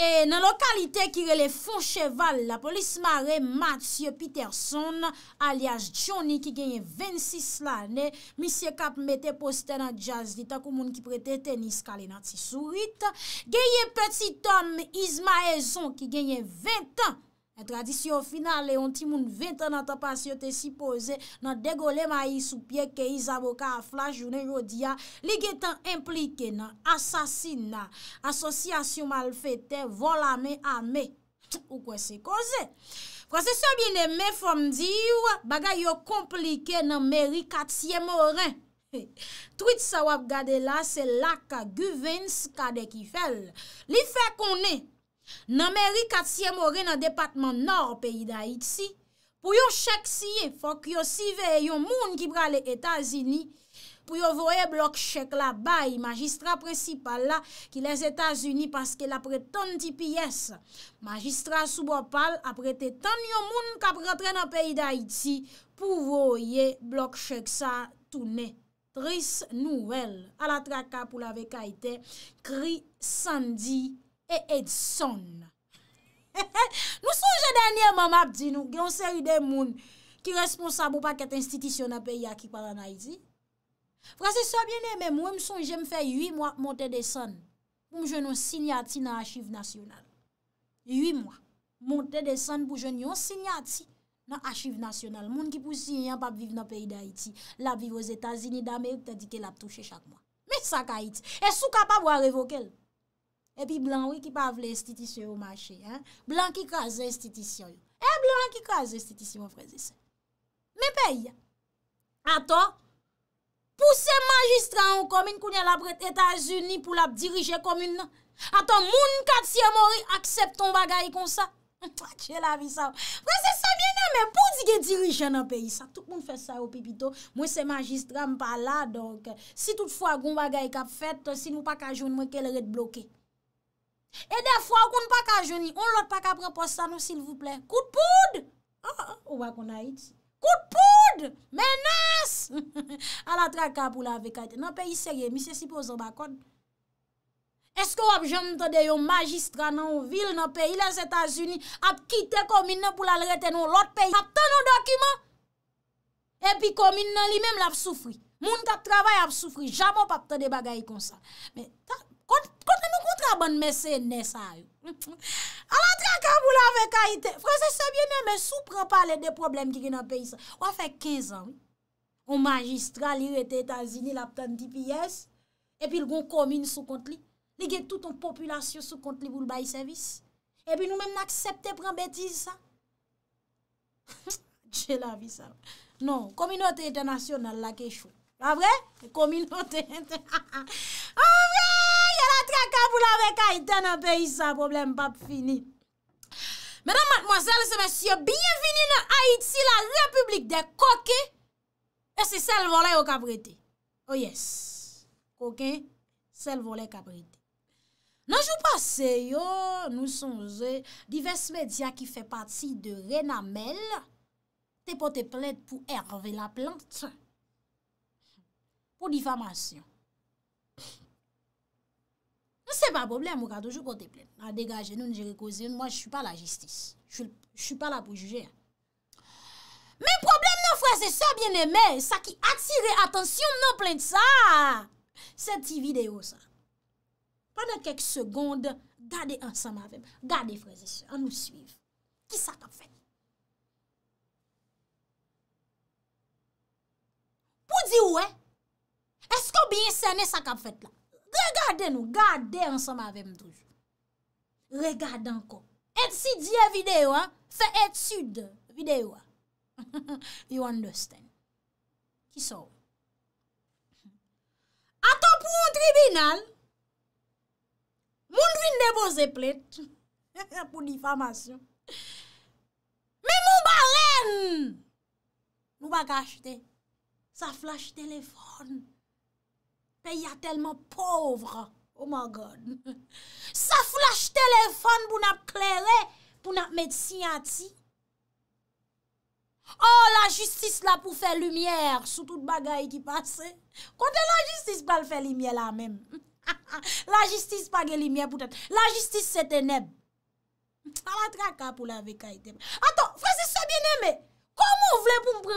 E nan lokalite ki rele fon cheval, la polis mare Matthew Peterson alias Johnny ki genye 26 la ne, misye kap mette poste nan jazz vita kou moun ki prete tenis kale nati surit. Genye petit om Isma Ezon ki genye 20 an Tradisyon final e ontimoun 20 an nan tapasyon te sipoze nan degole mayi soupie ke iz avoka afla jounen rodia li getan implike nan asasina, asosyasyon malfete, volame, ame. Ou kwen se koze? Kwen se sobyen neme fom diyo bagay yo komplike nan meri katsye moran. Twit sa wap gade la se laka guven skade ki fel. Li fe konen? Nan meri katsye more nan depatman nor peyi da itsi, pou yo chek siye, fok yo si ve yon moun ki bra le Etasini, pou yo voye blok chek la bay, magistra presi pal la ki les Etasini, paske la pre ton di piyes, magistra soubo pal, apre te ton yon moun ka pre tre nan peyi da itsi, pou voye blok chek sa toune. Tris nouvel, ala traka pou la vekaiten, kri sandi. E Edson. [laughs] Nou sonje denye mamap di nou, gen yon seri de moun ki responsabou pa ket institisyon na peyi aki paranayzi. Frase sobyen e, mwen m sonje m fe yui mwa monte de san pou m jen yon sinyati nan achiv nasyonal. Yui mwa monte de san pou jen yon sinyati nan achiv nasyonal. Moun ki pou sinyan pa viv nan peyi da iti. La viv o Zetazini dame, yon te di ke lap touche chak mwa. Me sa ka iti. E sou kapap ware vokel. Epi blan wè ki pa vle estitisyon ou mache, blan ki kaze estitisyon, e blan ki kaze estitisyon mwen freze se. Mwen peye, ato, pou se magistran ou komine kounye labre Etasuni pou lab dirije komine nan, ato, moun katye mori aksepton bagay kon sa, jè la vi sa, freze se bien nan men, pou di gen dirije nan peye sa, tout moun fè sa yo pipito, mwen se magistran pa la, donk, si tout fwa goun bagay kap fèt, si nou pa kajoun mwen ke lèret blokè. E defwa wakoun pa ka jouni, on lot pa ka pren postan nou sil vouple. Kout poud! A, a, a, wakoun a iti. Kout poud! Menas! A la trakap ou la vekate. Nan peyi serye, mi se sipo zan bakon. Eske wap joun te de yon magistran nan ou vil nan peyi la Zetasuni ap kite komine pou la lrete nou lot peyi. Aptan nou dokumen! Epi komine nan li menm la ap soufri. Moun ta travay ap soufri. Jamop ap te de bagay kon sa. Men, ta! Kontè nou kontra ban mesè nè sa yon. [laughs] Alantran kabou la fe kaitè. Fransè se bienè men soupre pa le de problem ki gen a peyi sa. Ou a fe 15 an, ou magistrali rete Etan Zini la pten 10 piyes, epi l gon komine sou kont li, li gen touton populasyon sou kont li bou l bayi servis. Epi nou men aksepte pran betize sa. Dje la vi sa. Non, kominote etanasyon nan la kechou. La vre? Kominote. La vre! Yala trakabou la vek a iten an peyi sa problem pap fini. Menan matmoazel se monsye, biyevini nan Aiti la republik de koke e se sel volay o kabrete. O oh, yes. Koke, sel volay kabrete. Nanjou pase yo, nou son ze, divers medya ki fe pati de renamel, te pot te plet pou erve la planta. Ou difamasyon. Nou se pa problem mou ka toujou kon te plem. A degaje nou, nou jere kozyon. Mwen chou pa la jistis. Chou pa la pou juje. Men problem nou frase se, bien eme. Sa ki atire atensyon nou plem de sa. Se ti video sa. Pendan kek segonde, gade ansan ma vem. Gade frase se, an nou suiv. Ki sa ta fen? Pou di ou wey? Esko biye sene sa kap fet la? Regarde nou, gade ansama avem toujou. Regarde anko. Et si diye videyo, fe etude videyo. [laughs] You understand. Ki sou? Ato pou yon tribunal, moun vin debo ze plet, [laughs] pou difamasyon. Me mou ba ren, mou ba gache te, sa flash telefon. Pe y a telman povre. Oh my God. [laughs] Sa flash telefon pou na plele pou na medsiyan ti. Oh la justice la pou fe lumiye sou tout bagaye ki pase. Kote la justice pou al fe lumiye la men. [laughs] La justice pa ge lumiye pou tete. La justice se teneb. A la traka pou la vekay teme. Ato, fwese se bieneme.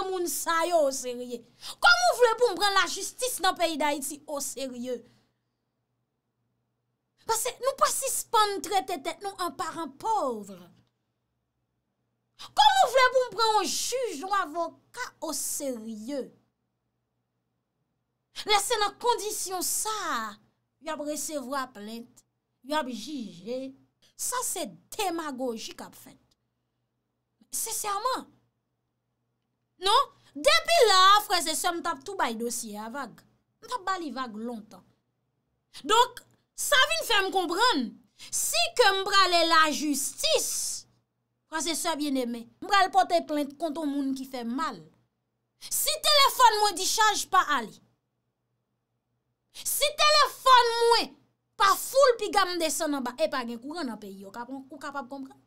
moun sa yo o serye. Kom moun vle pou mpren la justis nan peyi da iti o serye. Pase nou pasis pan trete tet nou an paran povre. Kom moun vle pou mpren an juj nou avoka o serye. Lese nan kondisyon sa yab resevwa plente, yab jije. Sa se demagogik ap fèt. Seseyman, Non, depi la, frasesor, m tap tou bay dosye avag. M tap bali vag lontan. Donk, sa vin fèm kompran, si ke m bralè la justis, frasesor bien emè, m bralè potè plente konton moun ki fè mal. Si telefon mwen di chanj pa ali, si telefon mwen pa foul pi gam de sanan ba epa gen kouren an peyi, ou kapap kompran?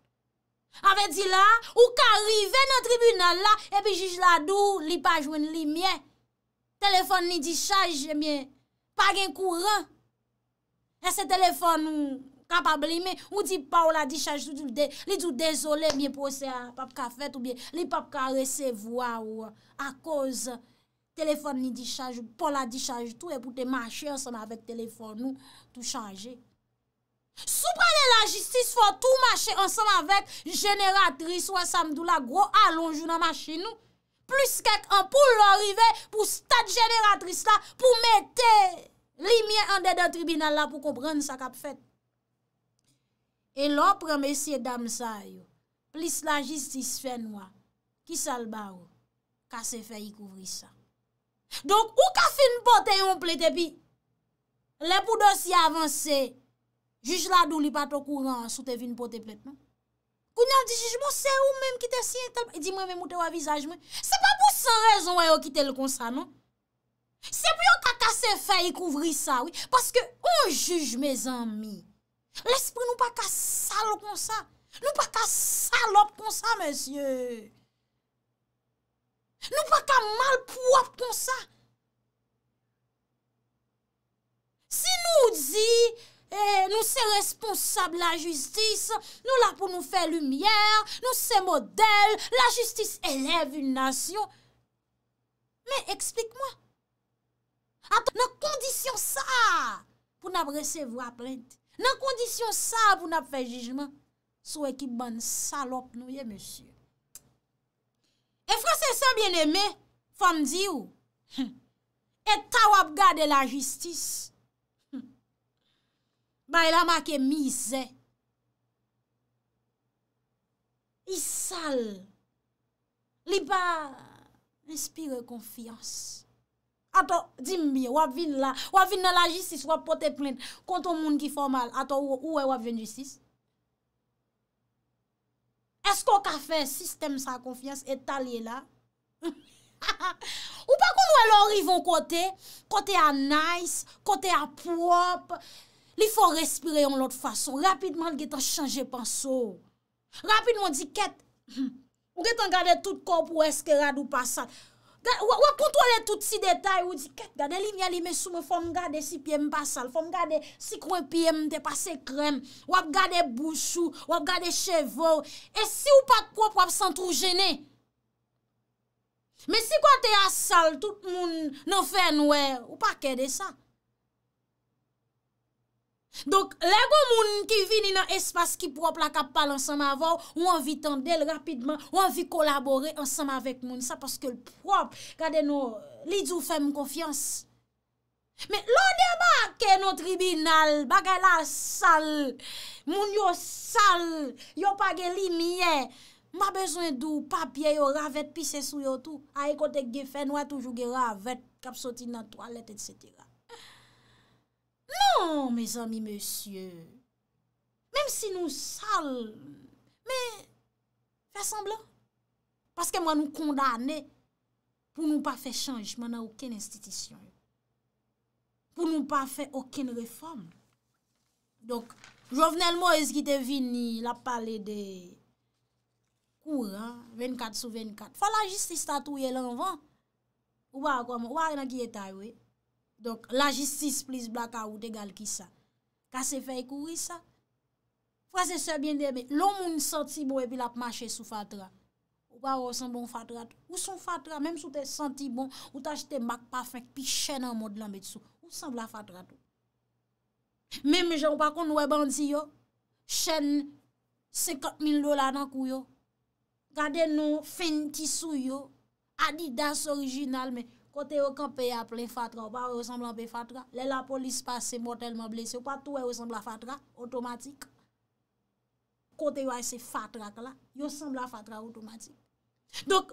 Ave di la, ou ka rive nan tribunal la, e pi juj la dou, li pa jwen li mye. Telefon ni di chanje, mye, pa gen kouran. E se telefon nou kapabli, mye, ou di pa ou la di chanje, li tou dezole, mye pose a pap ka fet ou mye, li pap ka resevwa ou a koz, telefon ni di chanje, pou la di chanje tou, e pou te mache ansanme avek telefon nou, tou chanje. Sou prene la jistis fò tou mache ansan avèk jeneratris wè samdou la gro alonjou nan mache nou. Plis kèk an pou lò rive pou stat jeneratris la pou mette li miè an de de tribunal la pou kòprenn sa kap fèt. E lò preme siye dam sa yo plis la jistis fè noua ki salba yo ka se fè yi kouvri sa. Donk ou ka fin pote yon ple te pi le pou dos y avansè Juge la dou li pato kou ran sou te vin pou te plet, non? Kou nyal di juge, bon, se ou menm ki te sien tel, e di menmen mouten wavizaj men. Se pa pou se rezon wè yo ki tel kon sa, non? Se pou yon kakase fè yi kouvri sa, oui, paske on juge, mes ammi. L'esprit nou pa ka sal kon sa. Nou pa ka salop kon sa, mensyye. Nou pa ka malpou ap kon sa. Si nou di... E, nou se responsab la justis, nou la pou nou fe lumièr, nou se model, la justis elèv yon nasyon. Men, eksplik mwen. Nan kondisyon sa pou nou ap resev wap rent, nan kondisyon sa pou nou ap fe jijman, sou e ki ban salop nou ye, monsir. E frosè sa, bien eme, fan di ou, et ta wap gade la justis. Ay la ma ke mi ze I sal Li ba Respire konfians Ato, di mi, wap vin la Wap vin la la jisis, wap pote plen Konton moun ki formal, ato, ou e wap vin jisis Esko ka fe Sistem sa konfians etalye la [laughs] Ou pa kon wè lor rivon kote Kote a nice, kote a prop Kote a nice, kote a prop li fò respire yon lot fason, rapidman gè tan chanje panso, rapidman di ket, ou gè tan gade tout kop ou eske rad ou pasal, wò kontwole tout si detay, ou di ket gade, li mè sou mè fòm gade si pièm pasal, fòm gade si kwen pièm te pase krem, wò gade bouchou, wò gade chevor, e si ou pa kop wòp san trou jene, me si kwa te asal, tout moun nan fè nouè, ou pa kède sa, Donk, lego moun ki vin in an espas ki prop la kap pal ansanm avor, ou anvi tendel rapidman, ou anvi kolaborer ansanm avek moun. Sa paske l'prop, gade nou, li djou fèm konfians. Me, londe ba ke nou tribinal, bagay la sal, moun yo sal, yo page li miye, ma bezwen dou papye yo ravet pisè sou yo tou, a yi e kote ge fè, nou a toujou ge ravet, kap soti nan toalet et setira. Non, mes ami, monsieur. Mem si nou sal, me fè asamblan. Paske mwen nou kondane, pou nou pa fè chanj, mwen nan ouken institisyon. Pou nou pa fè ouken reform. Donk, jòvenel mo es ki te vini, la pale de kour, hein, 24 sou 24. Fò la jististatou ye lanvan, ouwa akwa mwen, ouwa genan ki etay wey. Donk la jistis plis blaka ou te gal ki sa. Ka se faye kouri sa. Frase se bien debe, loun moun santi bo e pi la p'mache sou fatra. Ou pa ou san bon fatra tou. Ou san fatra, menm sou te santi bon, ou ta jete mak pafek, pi chen an mod la met sou. Ou san bla fatra tou. Menm jen wakon nou e bandzi yo, chen 50.000 dola nan kou yo. Gade nou fen tisu yo, adidas orijinal menm. Kote yo kanpe ya plen fatra ou pa, yo semblan pe fatra. Le la polis pase motelman blese ou pa, tou yo e semblan fatra, otomatik. Kote yo a ese fatra ke la, yo semblan fatra otomatik. Dok,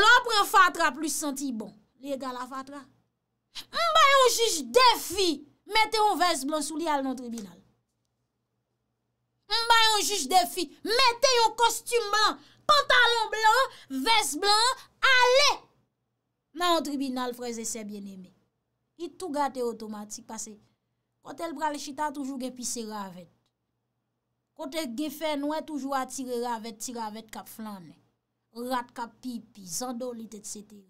lò apren fatra plus senti bon, li egal la fatra. Mba yon juj defi, mette yon ves blan sou li al nan tribunal. Mba yon juj defi, mette yon kostum blan, pantalon blan, ves blan, ale! Nan yon tribunal freze sebyen eme. Ki tou gate otomatik pase. Kote el brale chita toujou gen pis se ravet. Kote gen fe noue toujou atire ravet, tiravet kap flan. Rat kap pipi, zando lit et sete.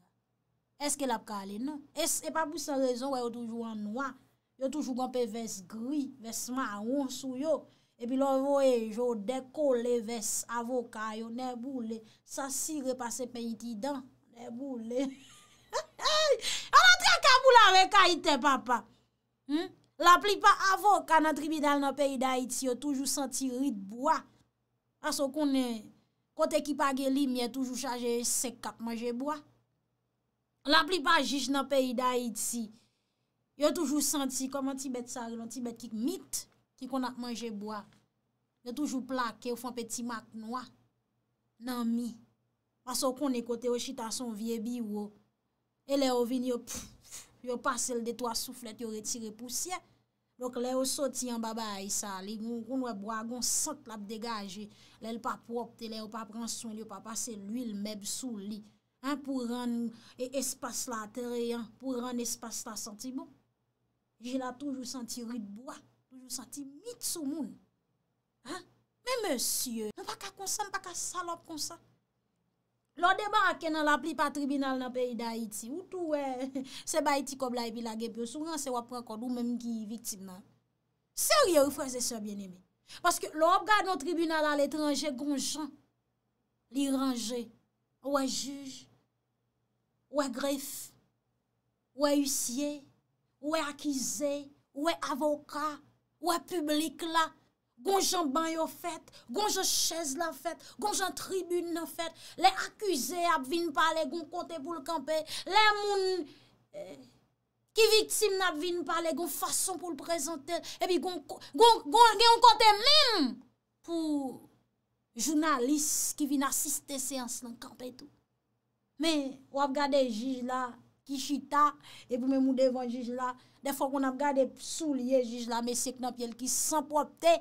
Eske la p kalen nou? E pa pou sa rezon wè yo toujou eh, anoua. Yo toujou gompe ves gri, vesman anouan sou yo. E pi lor voe yo deko le ves avoka yo nebou le. Sa si repase pen iti dan, nebou le. [laughs] An an tre akabou la ve ka ite papa. Hmm? La plipa avok an an tribidal nan peyida iti yo toujou senti rit boa. Pasou konen kote ki pa geli miye toujou chaje sek ap manje boa. La plipa jish nan peyida iti yo toujou senti koman ti bet sa ron ti bet kik mit. Ti konak manje boa. Yo toujou plake ou fon peti mak noua nan mi. Pasou konen kote ou chita son vie bi ou ou. E le ou vin yo pasel de to a souflet yo retire poussye. Lè ou soti an baba a isa li moun koun wè bwa goun sat la bdegaje. Lè ou pa propte, lè ou pa pran sou, lè ou pa pase l'uil mèb sou li. An pou ran espas la atere, an pou ran espas la santi bon. Jil a toujou santi rude bwa, toujou santi mitsou moun. Mè monsye, mwen non, pa ka konsan, mwen pa ka salop konsan. Lò deman akè nan la pli pa tribunal nan peyi da iti. Woutou wè, [laughs] se ba iti kob la epi la gebyo, souman se wè prekod wè mèm ki yi viktime nan. Seriè wè fwè se sè bienemè. Paske lò wè gade nan tribunal al etranje gonjan. Li range, wè juj, wè gref, wè usye, wè akize, wè avoka, wè publik la. Gon jan banyo fèt, gon jan chèze la fèt, Gon jan tribune la fèt, Le akuse ap vin pale, gon kote pou l'kampè, Le moun eh, ki vitim na vin pale, Gon fason pou l'prezente, Ebi gon gen yon kote mèm pou jounalist ki vin asiste seans nan kampè tou. Men, wap gade jij la, ki chita, Ebi mè mou devan jij la, De fò kon ap gade sou liye jij la, Mè se knap yel ki s'ampote,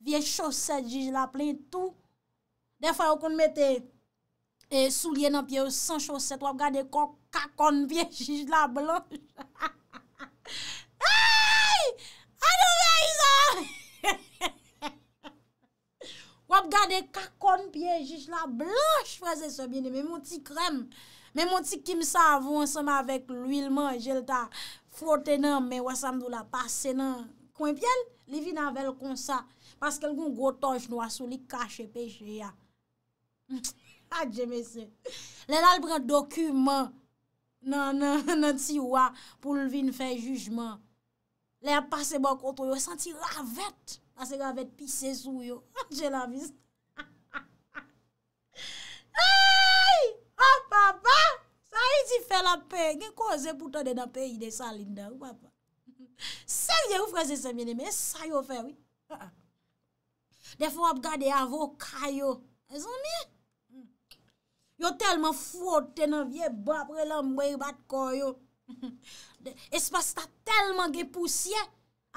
Vye choset jij la plen tou. Defwa ou kon mette eh, sou liye nan piye ou san choset wap gade kok kakon piye jij la blonj. [laughs] Hey! Anou vey sa! Wap gade kakon piye jij la blonj. Frase se bine. Me moun ti krem. Me moun ti kim sa avon seman vek l'uilman jel ta. Fote nan me wasam do la pase nan. Kwenpye, livi nan vel kon sa. Pask el goun goutonj nou asou li kache peche ya. [laughs] Adje mese. Le lal bren dokumen nan ti wak pou lvin fe jujman. Le ap pase bon kontou yo, santi ravet. Asi ravet pis se sou yo. [laughs] Adje la mis. [laughs] Ay! Ha papa! Sa yi ti fe la pe. Nge koze pou tade na pe yi de sa linda. Serye ou fraze se mene, me sa yo fe. Ha ha. De fwa ap gade avokay yo. E zon mi? Yo telman fwo tenan vie bon apre lan mwen bat koy yo. [laughs] E se [laughs] [laughs] ah, pas ta telman ge pousye,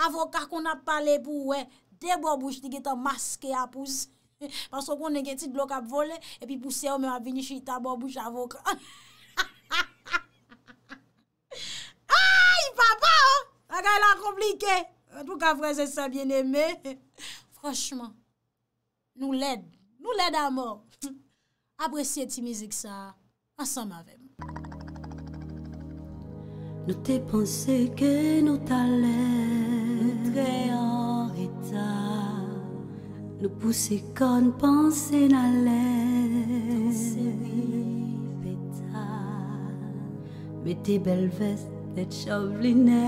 avokay kon ap pale pou we, de babouche di ge ta maske apous. Pason kon ne ge tit glok ap vole, epi pousye yo men ap vini chita babouche avokay. Ay, papa! A gaya la komplike. Tou ka freze sa bien eme. Franchman, Nou lèd, nou lèd amò [laughs] Apresye ti mizik sa Asan mavem Nou te ponsè ke nou talè Nou tre yon rita Nou ponsè kon ponsè nalè Ton serif etta Metè bel vèst net chavline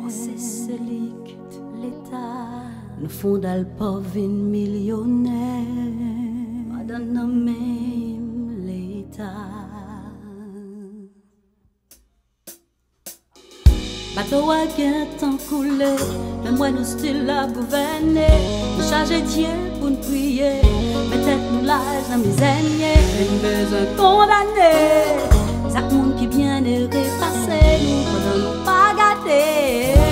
Ponsè selik tout l'eta Le fond millionnaire Madame même l'État Bateau à guettant coulé Même moi nous style la gouvernée Nous charger Dieu pour nous prier mettez nous l'âge dans mes aignées Et nous besoin condamnés Chaque monde qui vient de repasser Nous ne pas gâter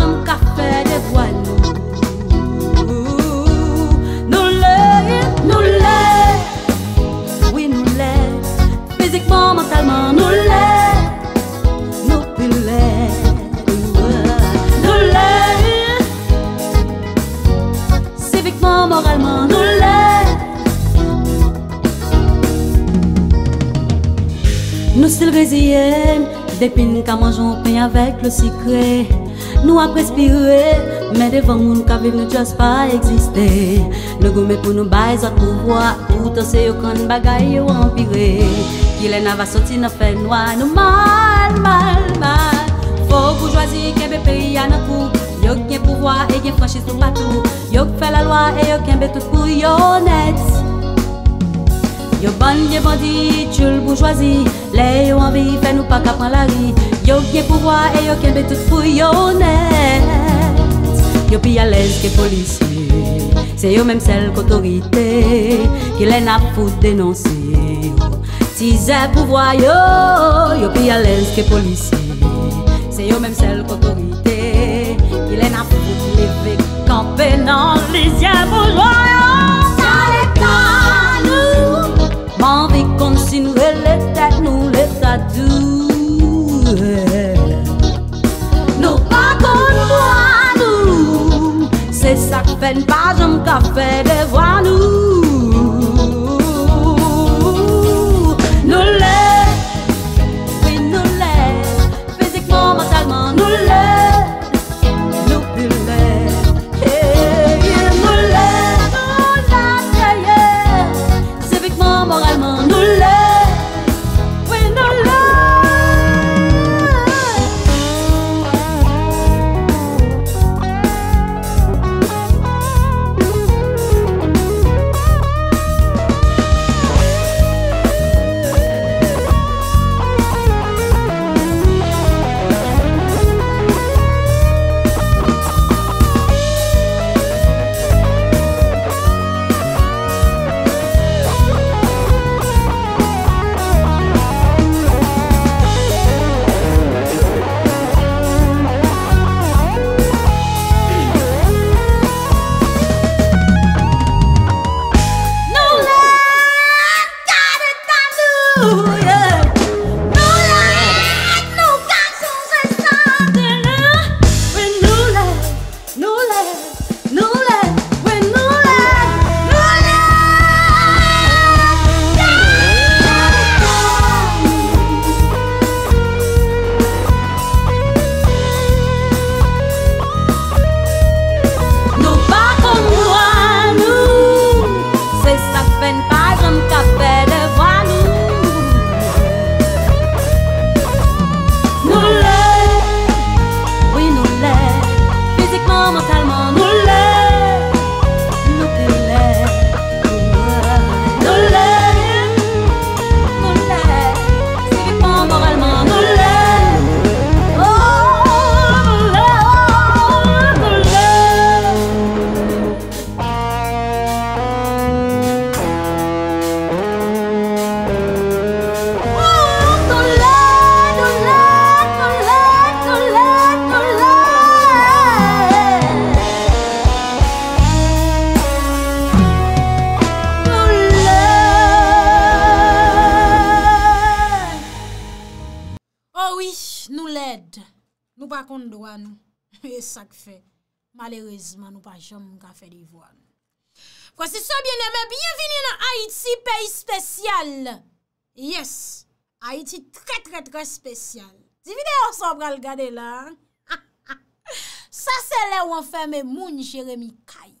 moralement nous l'est. Nous sommes sylvésiennes, depuis nous qu'à mangeons pain avec le sucré. Nous avons respiré, mais devant nous qu'à vivre nous juste pas exister. Nous gommons pour nous baisser à pouvoir, tout c'est au grand bagaille ou empiré. Qu'il est n'a sorti n'a fait noir, nous mal, mal, mal. Faut que le pays a un coup? Yo gen pouvoir et gen franchise pas patou Yo fe la loi et yo ken tout pou yo net Yo ban gen bandi, tchul bourgeoisie Le yo anvi, nous nou pa kapan la ri Yo gen pouvoir et yo ken tout pou yo net Yo pi l'aise ke policier C'est yo même celle kotorite Ki les na fout denonsi Si zè pouvoir yo Yo pi l'aise ke policier C'est yo même celle kotorite venant les yeux bougeants. pas nous, m'en vie comme si nous les tête nous les tatou. Nous pas comme nous, c'est ça que fait une page en café de voix. Akon do anou, [laughs] e sak fe. Malereze, manou pa jom mga fe di vo anou. Kwa se so biene, mè biye vini nan Haiti, peyi spesyal. Yes, Haiti tre tre tre spesyal. Di videyo ansan pral gade la. [laughs] Sa se le wan fè mè moun jeremi kay.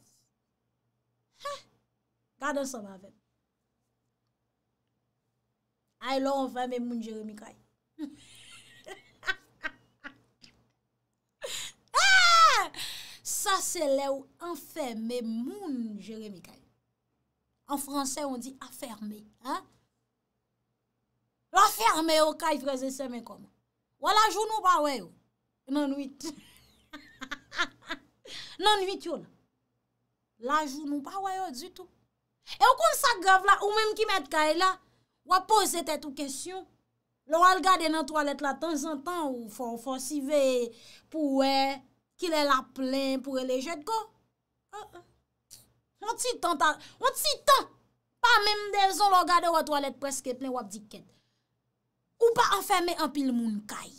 Gade son anwen. A yon wan fè mè moun jeremi kay. [laughs] Sa se le ou enfeme moun Jeremie Kaye An franse ou di aferme La ferme ou oh, Kaye freze seme kom Ou la jounou ba weyo oh. Nanuit non, [laughs] Nanuit non, yon La jounou ba weyo oh, du tout E ou kon sa gov la ou menm ki met Kaye la Ou a pose se tet ou kesyon Lo al gade nan toalet la tan zan tan Ou fon sive pou wey ki lè euh, euh. la plèn pou lè lè jèt kon. An an. An ti tan tan. An ti tan. Pa mèm de zon lò gade wè toalèt preske plèn wap di kèdè. Ou pa an fèmè an pil moun kèy.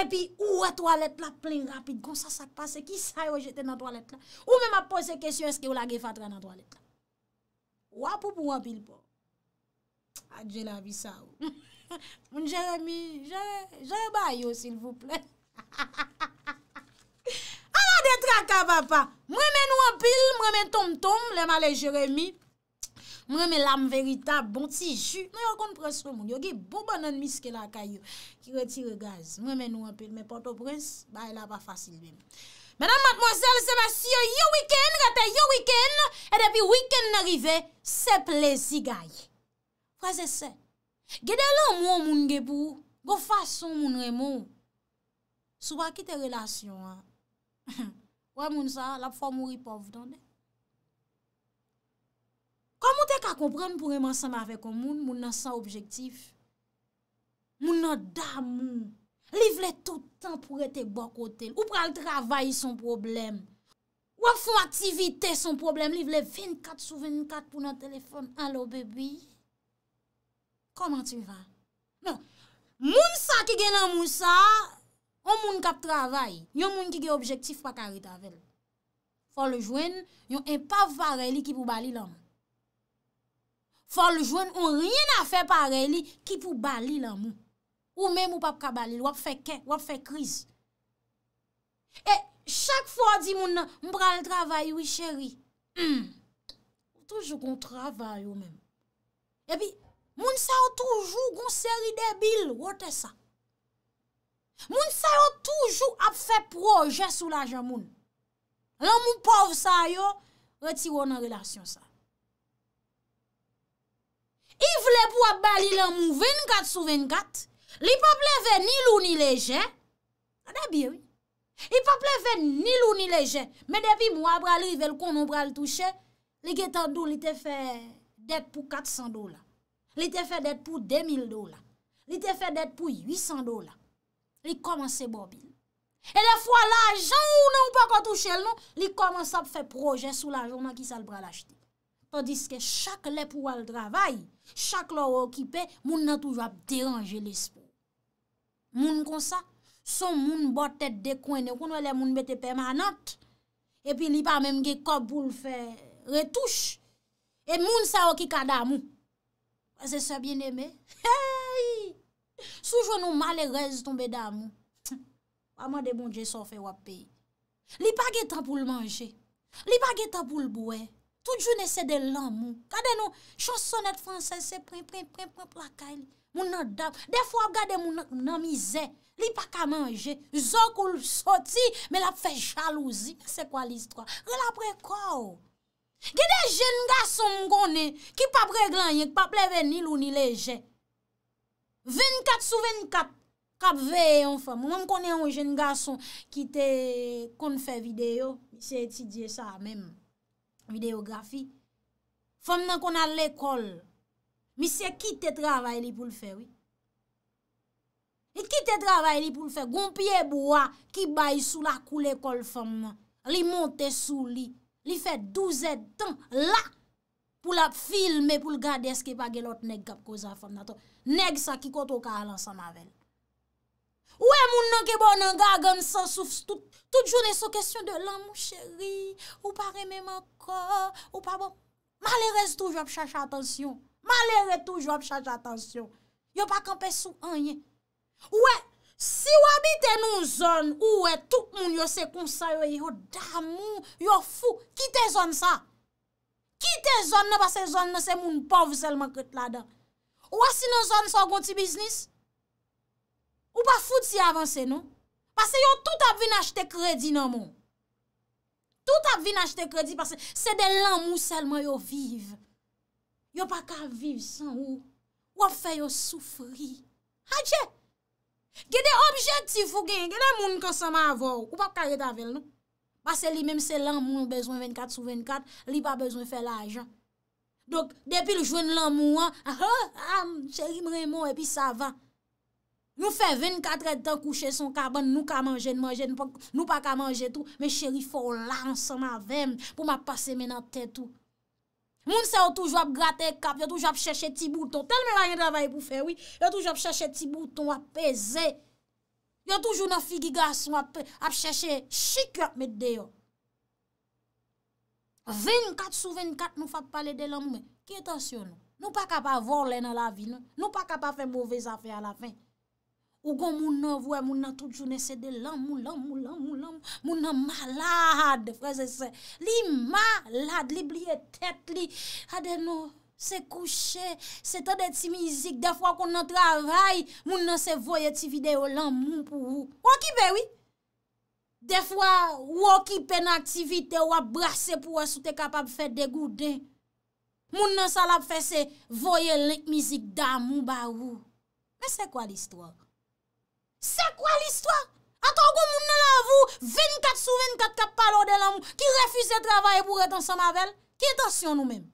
E pi ou wè toalèt la plèn rapide kon. Sa sak pa se ki sa yo jètè nan toalèt la. Ou mèm ap pose kesyon eske ou la ge fatre nan toalèt la. Wap ou pou wap il po? Adjè la vi sa ou. Moun ah, [laughs] Jérémy, jè bè yo sil voup lè. Ha [laughs] ha ha ha ha ha ha ha. A la detra ka vapa. Mwen men ou an pil, mwen men tom tom, lem ale jeremi, mwen men lam verita, bon ti ju. Mwen yo kon prez pro moun. Yo gey bou banan miske la kayo. Ki retire gaz. Mwen men ou an pil, men pote prez. Ba ela va fasil mwen. Mwen am matmozelle se ma siyo. Yo weekend, rete yo weekend. E depi weekend n'arive, seple zijay. Fwa zese. Gede lè moun moun gebou. Gou fason moun moun moun. Souwa ki te relasyon an. [laughs] Wè moun sa, la pou fwa mouri pou vdande. Kwa moun te ka kompren pou remansan avè kon moun, moun nan sa objektif. Moun nan dam moun. Livle toutan pou rete bokotel. Ou pral travay son problem. Wè pou fwa aktivite son problem. Livle 24 sou 24 pou nan telefon. Alo bebi. Koman ti va? Non. Moun sa ki gen nan moun sa... On moun kap travay, yon moun ki ge objektif pa kare tavel. Fol jwen, yon en pa vare li ki pou bali lan moun. Fol jwen, yon riyen a fe pare li ki pou bali lan moun. Ou men moun pa pou kabali, wap fe kè, wap fe kriz. E chak fwa di moun nan, moun pral travay wè chèri. Hmm. Toujou kon travay ou men. E pi, moun sa ou toujou kon sèri debil, wote sa. Moun sa yo toujou ap fe proje sou la jan moun. Lan moun pov sa yo, reti wou nan relasyon sa. I vle pou ap bali lan moun 24 sou 24, li pa pleve ni lou ni leje, a debi, oui. Li pa pleve ni lou ni leje, me debi mou ap bralive l konon bral touche, li getan dou li te fe det pou 400 dola. Li te fe det pou 2000 dola. Li te fe det pou 800 dola. li koman se bopin. E defwa la jan ou nan ou pa katouche el nan, li koman sa pfe proje sou la jan nan ki sal pralachdi. Todiske chak le pou al travay, chak lo wokipe, moun nan toujwa pteranje l'espo. Moun konsa, son moun botet dekwen, ne koun wole moun bete permanant, e pi li pa menm ge kop pou l'fe retouche, e moun sa woki kada moun. Ase sa bien eme, [laughs] heyy! Noun malereze ton beda moun Amade bonje sofe wap pe Li pa getan pou l manje Li pa getan pou l boue Tout joun esede l an moun Kade nou chansonet franse se pren pren pren Moun nan dam Defwa gade moun nan mize Li pa ka manje Zokou soti me lap fe chalouzi Se kwa listwa Gade gen nga son moun konen Ki pap reglan yon Ki pap leve ni louni leje 24 sou 24 kap veye yon fèm. Mwen kone yon jen gason ki te kon fè video. Se etidye sa mèm videografi. Fèm nan kon al l'ekol. Mi se kite travay li pou l'fè, oui. Li e kite travay li pou l'fè. Gompye bouwa ki bay sou la kou l'ekol fèm. Li monte sou li. Li fè 12 etan la. pou la filme, pou l'gade eske pa gelot neg gap ko zafan nato. Neg sa ki koto ka alan sa mavel. Ouè, moun nan kebo nan gagan san souf, tout joun eso kestyon de lan mou cheri, ou pare men man ko, ou pa bon. Malere touj wap chache atensyon. Malere touj wap chache atensyon. Yo pa kampe sou anye. Ouè, si wabite nou zon, ouè, tout moun yo se konsa yo yo damou, yo fou, kite zon sa. Ki te zon nan basen zon nan se moun pov selman kret la dan. Ou asin nan zon san gonti biznis? Ou pa foud si avanse nou? Basen yo tout ap vin achete kredi nan moun. Tout ap vin achete kredi basen se de lan moun selman yo viv. Yo pa ka viv san ou. Ou ap fe yo soufri. Hadje! Gede objektif ou gen, gede moun konsama avon. Ou pa kajet avel nou? Basè li mèm se lan moun bezwen 24 sou 24, li pa bezwen fè la ajan. Dok, depi l jouen lan moun an, chèri mre moun epi sa va. Nou fè 24 etan kouche son kaban, nou ka manje, nou pa ka manje tout, mè chèri fò la ansan ma vèm pou ma pase mè nan tè tout. Moun se yo touj wap grate kap, yo touj wap chèche ti bouton, tel mè la yon travay pou fè wè, yo touj wap chèche ti bouton apè zè. Yo toujou nan figiga aswa ap chèche chikyo ap met deyo. 24 sou 24 nou fap pale de lan mwen. Ki etansyon nou? Nou pa kapa vor lè nan la vi nou? Nou pa kapa fèm mouvè zafè a la fèm? Ou kon moun nan vwe moun nan tout jounè sè de lan moun lan moun lan moun lan moun nan malade fwè zè sè. Li malade li bliye tèt li adè nou. Se kouche, se te de ti mizik. De fwa kon nan travay, moun nan se voye ti videyo lan moun pou ou. Ou ki bewi? De fwa ou ki pen aktivite ou a brase pou ou sou te kapap fè degou den. Moun nan salap fè se voye lèk mizik dan moun ba ou. Mè se kwa l'histoire? Se kwa l'histoire? A to go moun nan la vou 24 sou 24 kap palo de lan moun. Ki refuse travay pou reten sa mavel? Ki etasyon nou mèm?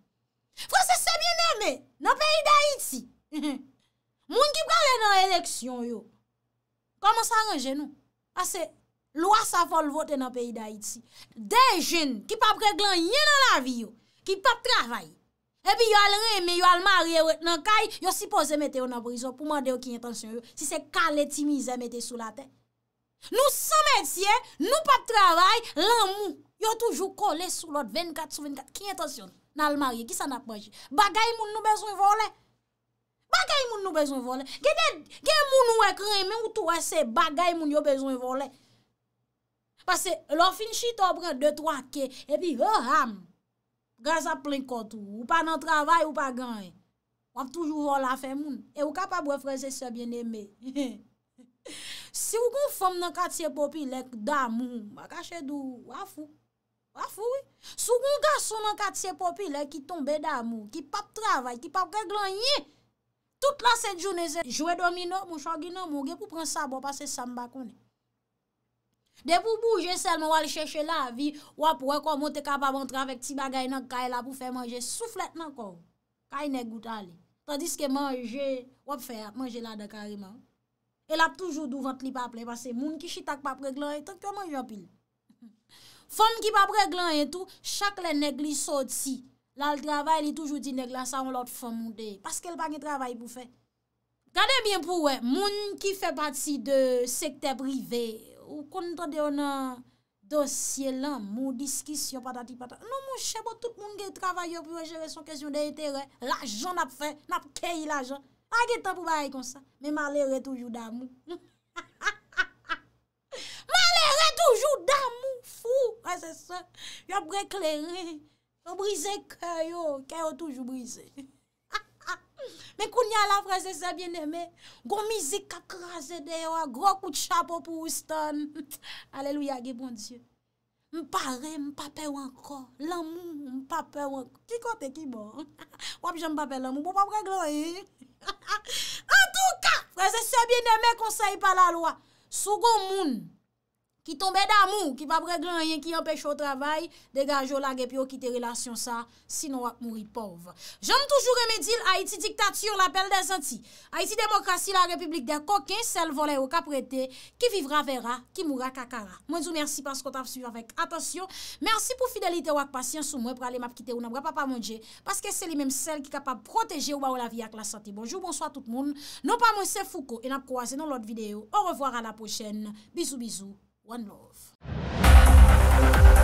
Fransese sebyen eme, nan peyi da iti. Moun ki prale nan eleksyon yo, koman sa range nou? Ase, lwa sa fol vote nan peyi da iti. De jen, ki pap reglan yen nan la vi yo, ki pap travay. E pi yo al reme, yo al marye, yo si pose mette yo nan brison, pou mwade yo ki intansyon yo, si se kal etimize mette sou la ten. Nou sa metye, nou pap travay, lan mou, yo toujou kole sou lot, 24 sou 24, ki intansyon yo? Nal marye, ki sa na panji? Bagay moun nou bezon volen. Bagay moun nou bezon volen. Gede moun nou ekren, men ou tou wese bagay moun yo bezon volen. Pase, lò finchi to pre, de twa ke, epi yo e, ham, gaz ap plen kotou, ou pa nan travay, ou pa ganye. Wap toujou volan fe moun, e w kapab wè frese se bien eme. [laughs] Si w kon fom nan katse popi, lek dam, wakache dou, wafou. Afoui, sou goun gassou nan kati se popile ki tombe da mou, ki pap travay, ki pap reglanye. Tout la set jounese, jwe domino, mou chan gina mou, ge pou pren sabon pase samba konen. De pou bouje selman wale cheshe la vi, wap wak wak wote kapab antravek ti bagay nan kaye la pou fe manje souflet nan kou. Kaye ne gouta li, tandis ke manje, wap fe ap manje la de kareman. El ap toujou dou vant li pa ple, pase moun ki chitak pap reglanye, tanke wap manje opil. Fom ki pa preglan e tout, chak le negli sot si. La l travay li toujou di neglan, sa ou lot fom mou de. Paske l pa gen travay pou fe. Gade bien pou we, moun ki fe pati de sekte prive, ou konta de ou nan dosye lan, moun diskis yo patati patati. Non moun chebo, tout moun gen travay yo pou we, jere son kesyon de ite we. L ajon nap fe, nap keyi l ajon. Pake tan pou bay kon sa. Me malere toujou damou. [laughs] Malere toujou damou. Frèze se, yo ap brek lè rè Yo brise kè yo Kè yo toujou brise [laughs] Me koun ya la frèze se bien emè Gon mizi kak rase de yo Gro kout chapo pou Houston [laughs] Aleluya ge bon die Mpare, mpapè wankò Lamou, mpapè wankò Ki kote ki bo Wap jè mpapè lamou, bo papè gloy [laughs] En tou ka Frèze se bien emè konsey pa la lwa Sou goun moun ki tombe d'amou, ki pap reglen yon ki empèche ou travay, degaj ou lage pi ou kite relasyon sa, sinon wak mouri pov. Jom toujou remedil Haiti diktat sur l'apel de zanti. Haiti demokrasi la republik de koken, sel volè ou kaprete, ki vivra vera, ki moura kakara. Mwen zou mersi paskou taf suiv avèk. Atensyon, mersi pou fidelite wak pasyen sou mwen pralè map kite ou nabwè pa pa mwondje, paske se li mèm sel ki kapap proteje ou ba ou la non vi ak la zanti. Bonjou, bonsoi tout moun. Non pa mwen se fou ko, en ap kwa se One Love.